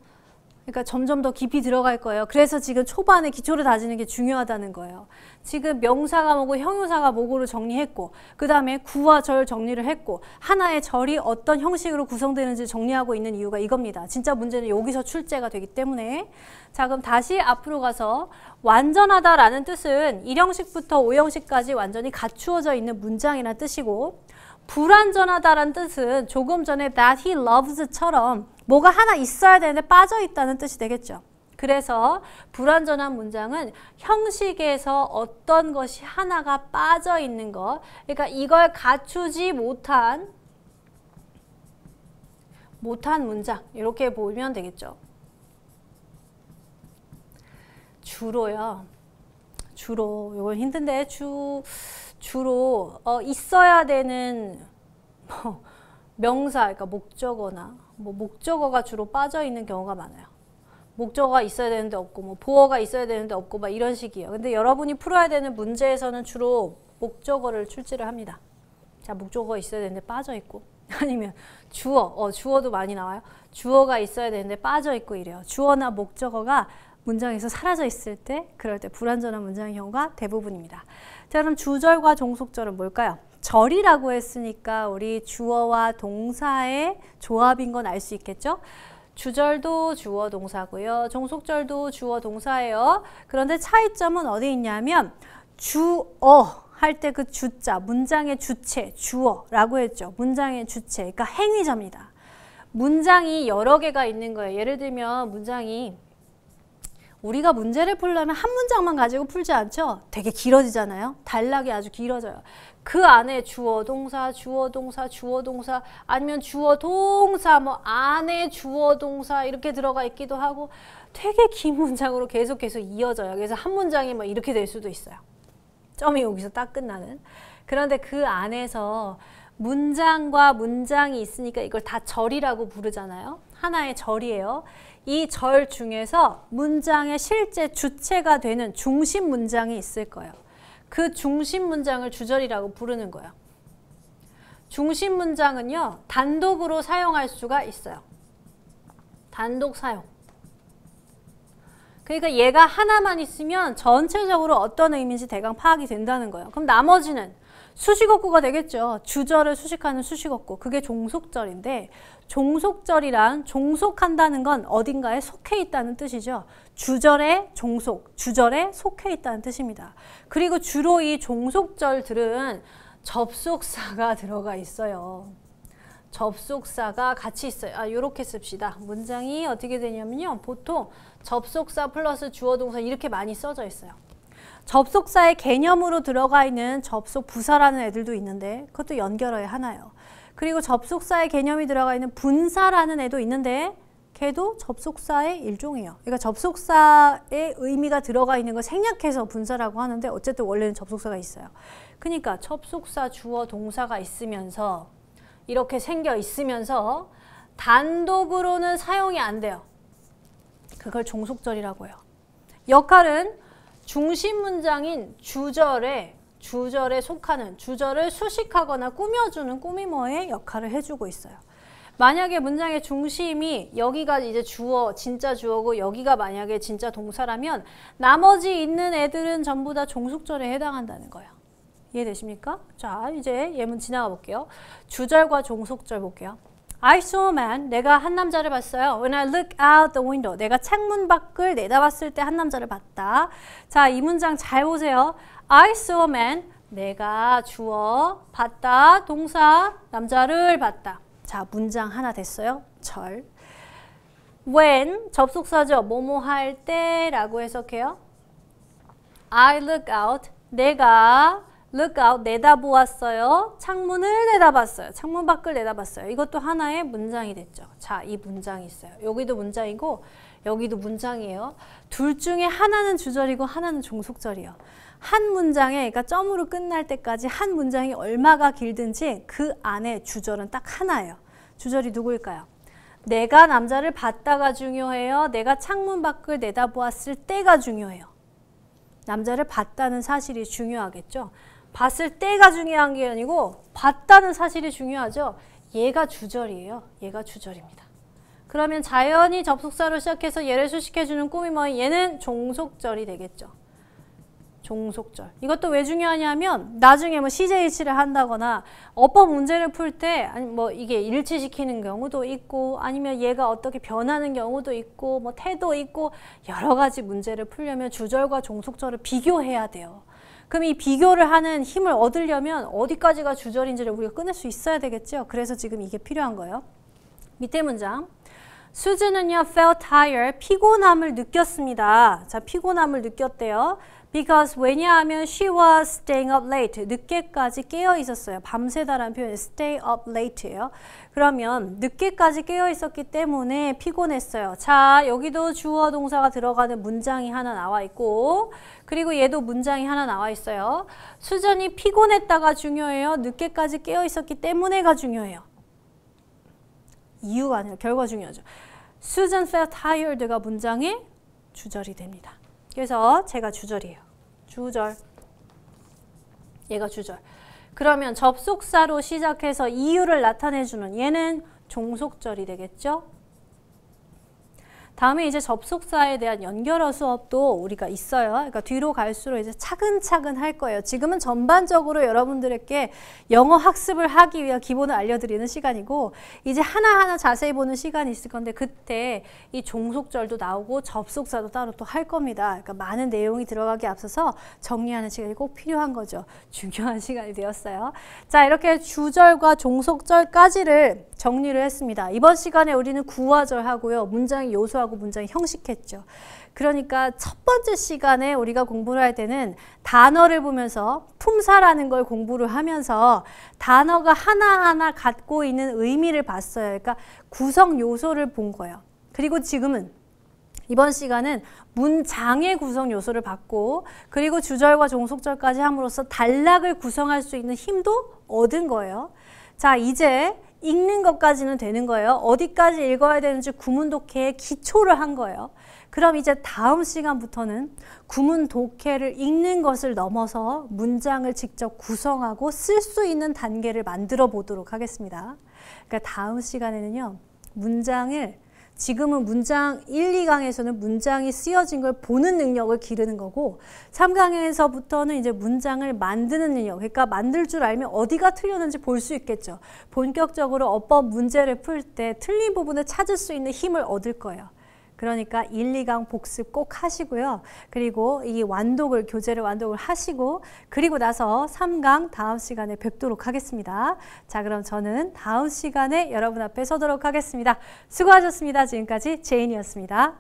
그러니까 점점 더 깊이 들어갈 거예요. 그래서 지금 초반에 기초를 다지는 게 중요하다는 거예요. 지금 명사가 뭐고 형용사가 뭐고를 정리했고 그 다음에 구와 절 정리를 했고 하나의 절이 어떤 형식으로 구성되는지 정리하고 있는 이유가 이겁니다. 진짜 문제는 여기서 출제가 되기 때문에 자 그럼 다시 앞으로 가서 완전하다라는 뜻은 일형식부터 오형식까지 완전히 갖추어져 있는 문장이라는 뜻이고 불완전하다라는 뜻은 조금 전에 that he loves처럼 뭐가 하나 있어야 되는데 빠져 있다는 뜻이 되겠죠. 그래서 불완전한 문장은 형식에서 어떤 것이 하나가 빠져 있는 것 그러니까 이걸 갖추지 못한 못한 문장 이렇게 보면 되겠죠. 주로요. 주로 이건 힘든데 주 주로 어, 있어야 되는 [laughs] 뭐, 명사 그러니까 목적어나 뭐 목적어가 주로 빠져 있는 경우가 많아요. 목적어가 있어야 되는데 없고 뭐 보어가 있어야 되는데 없고 막 이런 식이에요. 근데 여러분이 풀어야 되는 문제에서는 주로 목적어를 출제를 합니다. 자, 목적어 있어야 되는데 빠져 있고 [laughs] 아니면 주어, 어, 주어도 많이 나와요. 주어가 있어야 되는데 빠져 있고 이래요. 주어나 목적어가 문장에서 사라져 있을 때 그럴 때 불완전한 문장의 경우가 대부분입니다. 자 그럼 주절과 종속절은 뭘까요? 절이라고 했으니까 우리 주어와 동사의 조합인 건 알 수 있겠죠? 주절도 주어 동사고요. 종속절도 주어 동사예요. 그런데 차이점은 어디 있냐면 주어 할 때 그 주자, 문장의 주체, 주어라고 했죠. 문장의 주체, 그러니까 행위자입니다. 문장이 여러 개가 있는 거예요. 예를 들면 문장이 우리가 문제를 풀려면 한 문장만 가지고 풀지 않죠. 되게 길어지잖아요. 단락이 아주 길어져요. 그 안에 주어 동사, 주어 동사, 주어 동사 아니면 주어 동사 뭐 안에 주어 동사 이렇게 들어가 있기도 하고 되게 긴 문장으로 계속 계속 이어져요. 그래서 한 문장이 뭐 이렇게 될 수도 있어요. 점이 여기서 딱 끝나는. 그런데 그 안에서 문장과 문장이 있으니까 이걸 다 절이라고 부르잖아요. 하나의 절이에요. 이절 중에서 문장의 실제 주체가 되는 중심 문장이 있을 거예요. 그 중심 문장을 주절이라고 부르는 거예요. 중심 문장은요. 단독으로 사용할 수가 있어요. 단독 사용. 그러니까 얘가 하나만 있으면 전체적으로 어떤 의미인지 대강 파악이 된다는 거예요. 그럼 나머지는 수식어구가 되겠죠. 주절을 수식하는 수식어구. 그게 종속절인데 종속절이란 종속한다는 건 어딘가에 속해 있다는 뜻이죠. 주절에 종속, 주절에 속해 있다는 뜻입니다. 그리고 주로 이 종속절들은 접속사가 [laughs] 들어가 있어요. 접속사가 같이 있어요. 아, 요렇게 씁시다. 문장이 어떻게 되냐면요. 보통 접속사 플러스 주어 동사 이렇게 많이 써져 있어요. 접속사의 개념으로 들어가 있는 접속 부사라는 애들도 있는데 그것도 연결어의 하나요 그리고 접속사의 개념이 들어가 있는 분사라는 애도 있는데 걔도 접속사의 일종이에요. 그러니까 접속사의 의미가 들어가 있는 걸 생략해서 분사라고 하는데 어쨌든 원래는 접속사가 있어요. 그러니까 접속사 주어 동사가 있으면서 이렇게 생겨 있으면서 단독으로는 사용이 안 돼요. 그걸 종속절이라고 해요. 역할은 중심 문장인 주절에 주절에 속하는 주절을 수식하거나 꾸며주는 꾸미머의 역할을 해주고 있어요. 만약에 문장의 중심이 여기가 이제 주어, 진짜 주어고 여기가 만약에 진짜 동사라면 나머지 있는 애들은 전부 다 종속절에 해당한다는 거예요. 이해되십니까? 자, 이제 예문 지나가 볼게요. 주절과 종속절 볼게요. I saw a man. 내가 한 남자를 봤어요. When I look out the window. 내가 창문 밖을 내다봤을 때 한 남자를 봤다. 자, 이 문장 잘 보세요. I saw a man. 내가 주어 봤다. 동사 남자를 봤다. 자, 문장 하나 됐어요. 절. When 접속사죠. 뭐뭐 할 때라고 해석해요. I look out. 내가 look out 내다보았어요. 창문을 내다봤어요. 창문 밖을 내다봤어요. 이것도 하나의 문장이 됐죠. 자, 이 문장이 있어요. 여기도 문장이고 여기도 문장이에요. 둘 중에 하나는 주절이고 하나는 종속절이에요. 한 문장에 그러니까 점으로 끝날 때까지 한 문장이 얼마가 길든지 그 안에 주절은 딱 하나예요. 주절이 누구일까요? 내가 남자를 봤다가 중요해요. 내가 창문 밖을 내다보았을 때가 중요해요. 남자를 봤다는 사실이 중요하겠죠. 봤을 때가 중요한 게 아니고 봤다는 사실이 중요하죠. 얘가 주절이에요. 얘가 주절입니다. 그러면 자연이 접속사로 시작해서 얘를 수식해주는 꿈이 뭐예요? 얘는 종속절이 되겠죠. 종속절. 이것도 왜 중요하냐면 나중에 뭐 CJH를 한다거나 어법 문제를 풀때 아니 뭐 이게 일치시키는 경우도 있고 아니면 얘가 어떻게 변하는 경우도 있고 뭐 태도 있고 여러 가지 문제를 풀려면 주절과 종속절을 비교해야 돼요. 그럼 이 비교를 하는 힘을 얻으려면 어디까지가 주절인지를 우리가 끊을 수 있어야 되겠죠. 그래서 지금 이게 필요한 거예요. 밑에 문장. 수준은요, felt tired, 피곤함을 느꼈습니다. 자, 피곤함을 느꼈대요. Because 왜냐하면 she was staying up late. 늦게까지 깨어 있었어요. 밤새다라는 표현 stay up late예요. 그러면 늦게까지 깨어 있었기 때문에 피곤했어요. 자, 여기도 주어 동사가 들어가는 문장이 하나 나와 있고 그리고 얘도 문장이 하나 나와 있어요. 수전이 피곤했다가 중요해요. 늦게까지 깨어 있었기 때문에가 중요해요. 이유가 아니라 결과 중요하죠. Susan felt tired가 문장의 주절이 됩니다. 그래서 제가 주절이에요. 주절. 얘가 주절. 그러면 접속사로 시작해서 이유를 나타내주는 얘는 종속절이 되겠죠? 다음에 이제 접속사에 대한 연결어 수업도 우리가 있어요. 그러니까 뒤로 갈수록 이제 차근차근 할 거예요. 지금은 전반적으로 여러분들에게 영어 학습을 하기 위한 기본을 알려드리는 시간이고 이제 하나하나 자세히 보는 시간이 있을 건데 그때 이 종속절도 나오고 접속사도 따로 또 할 겁니다. 그러니까 많은 내용이 들어가기 앞서서 정리하는 시간이 꼭 필요한 거죠. [laughs] 중요한 시간이 되었어요. 자 이렇게 주절과 종속절까지를 정리를 했습니다. 이번 시간에 우리는 구화절 하고요. 문장 요소와 형식하고 문장이 형식했죠. 그러니까 첫 번째 시간에 우리가 공부를 할 때는 단어를 보면서 품사라는 걸 공부를 하면서 단어가 하나하나 갖고 있는 의미를 봤어요. 그러니까 구성 요소를 본 거예요. 그리고 지금은 이번 시간은 문장의 구성 요소를 받고 그리고 주절과 종속절까지 함으로써 단락을 구성할 수 있는 힘도 얻은 거예요. 자, 이제 읽는 것까지는 되는 거예요. 어디까지 읽어야 되는지 구문 독해의 기초를 한 거예요. 그럼 이제 다음 시간부터는 구문 독해를 읽는 것을 넘어서 문장을 직접 구성하고 쓸 수 있는 단계를 만들어 보도록 하겠습니다. 그러니까 다음 시간에는요. 문장을 지금은 문장 1, 2강에서는 문장이 쓰여진 걸 보는 능력을 기르는 거고 3강에서부터는 이제 문장을 만드는 능력 그러니까 만들 줄 알면 어디가 틀렸는지 볼 수 있겠죠. 본격적으로 어법 문제를 풀 때 틀린 부분을 찾을 수 있는 힘을 얻을 거예요. 그러니까 1, 2강 복습 꼭 하시고요. 그리고 이 완독을 교재를 완독을 하시고 그리고 나서 3강 다음 시간에 뵙도록 하겠습니다. 자, 그럼 저는 다음 시간에 여러분 앞에 서도록 하겠습니다. 수고하셨습니다. 지금까지 제인이었습니다.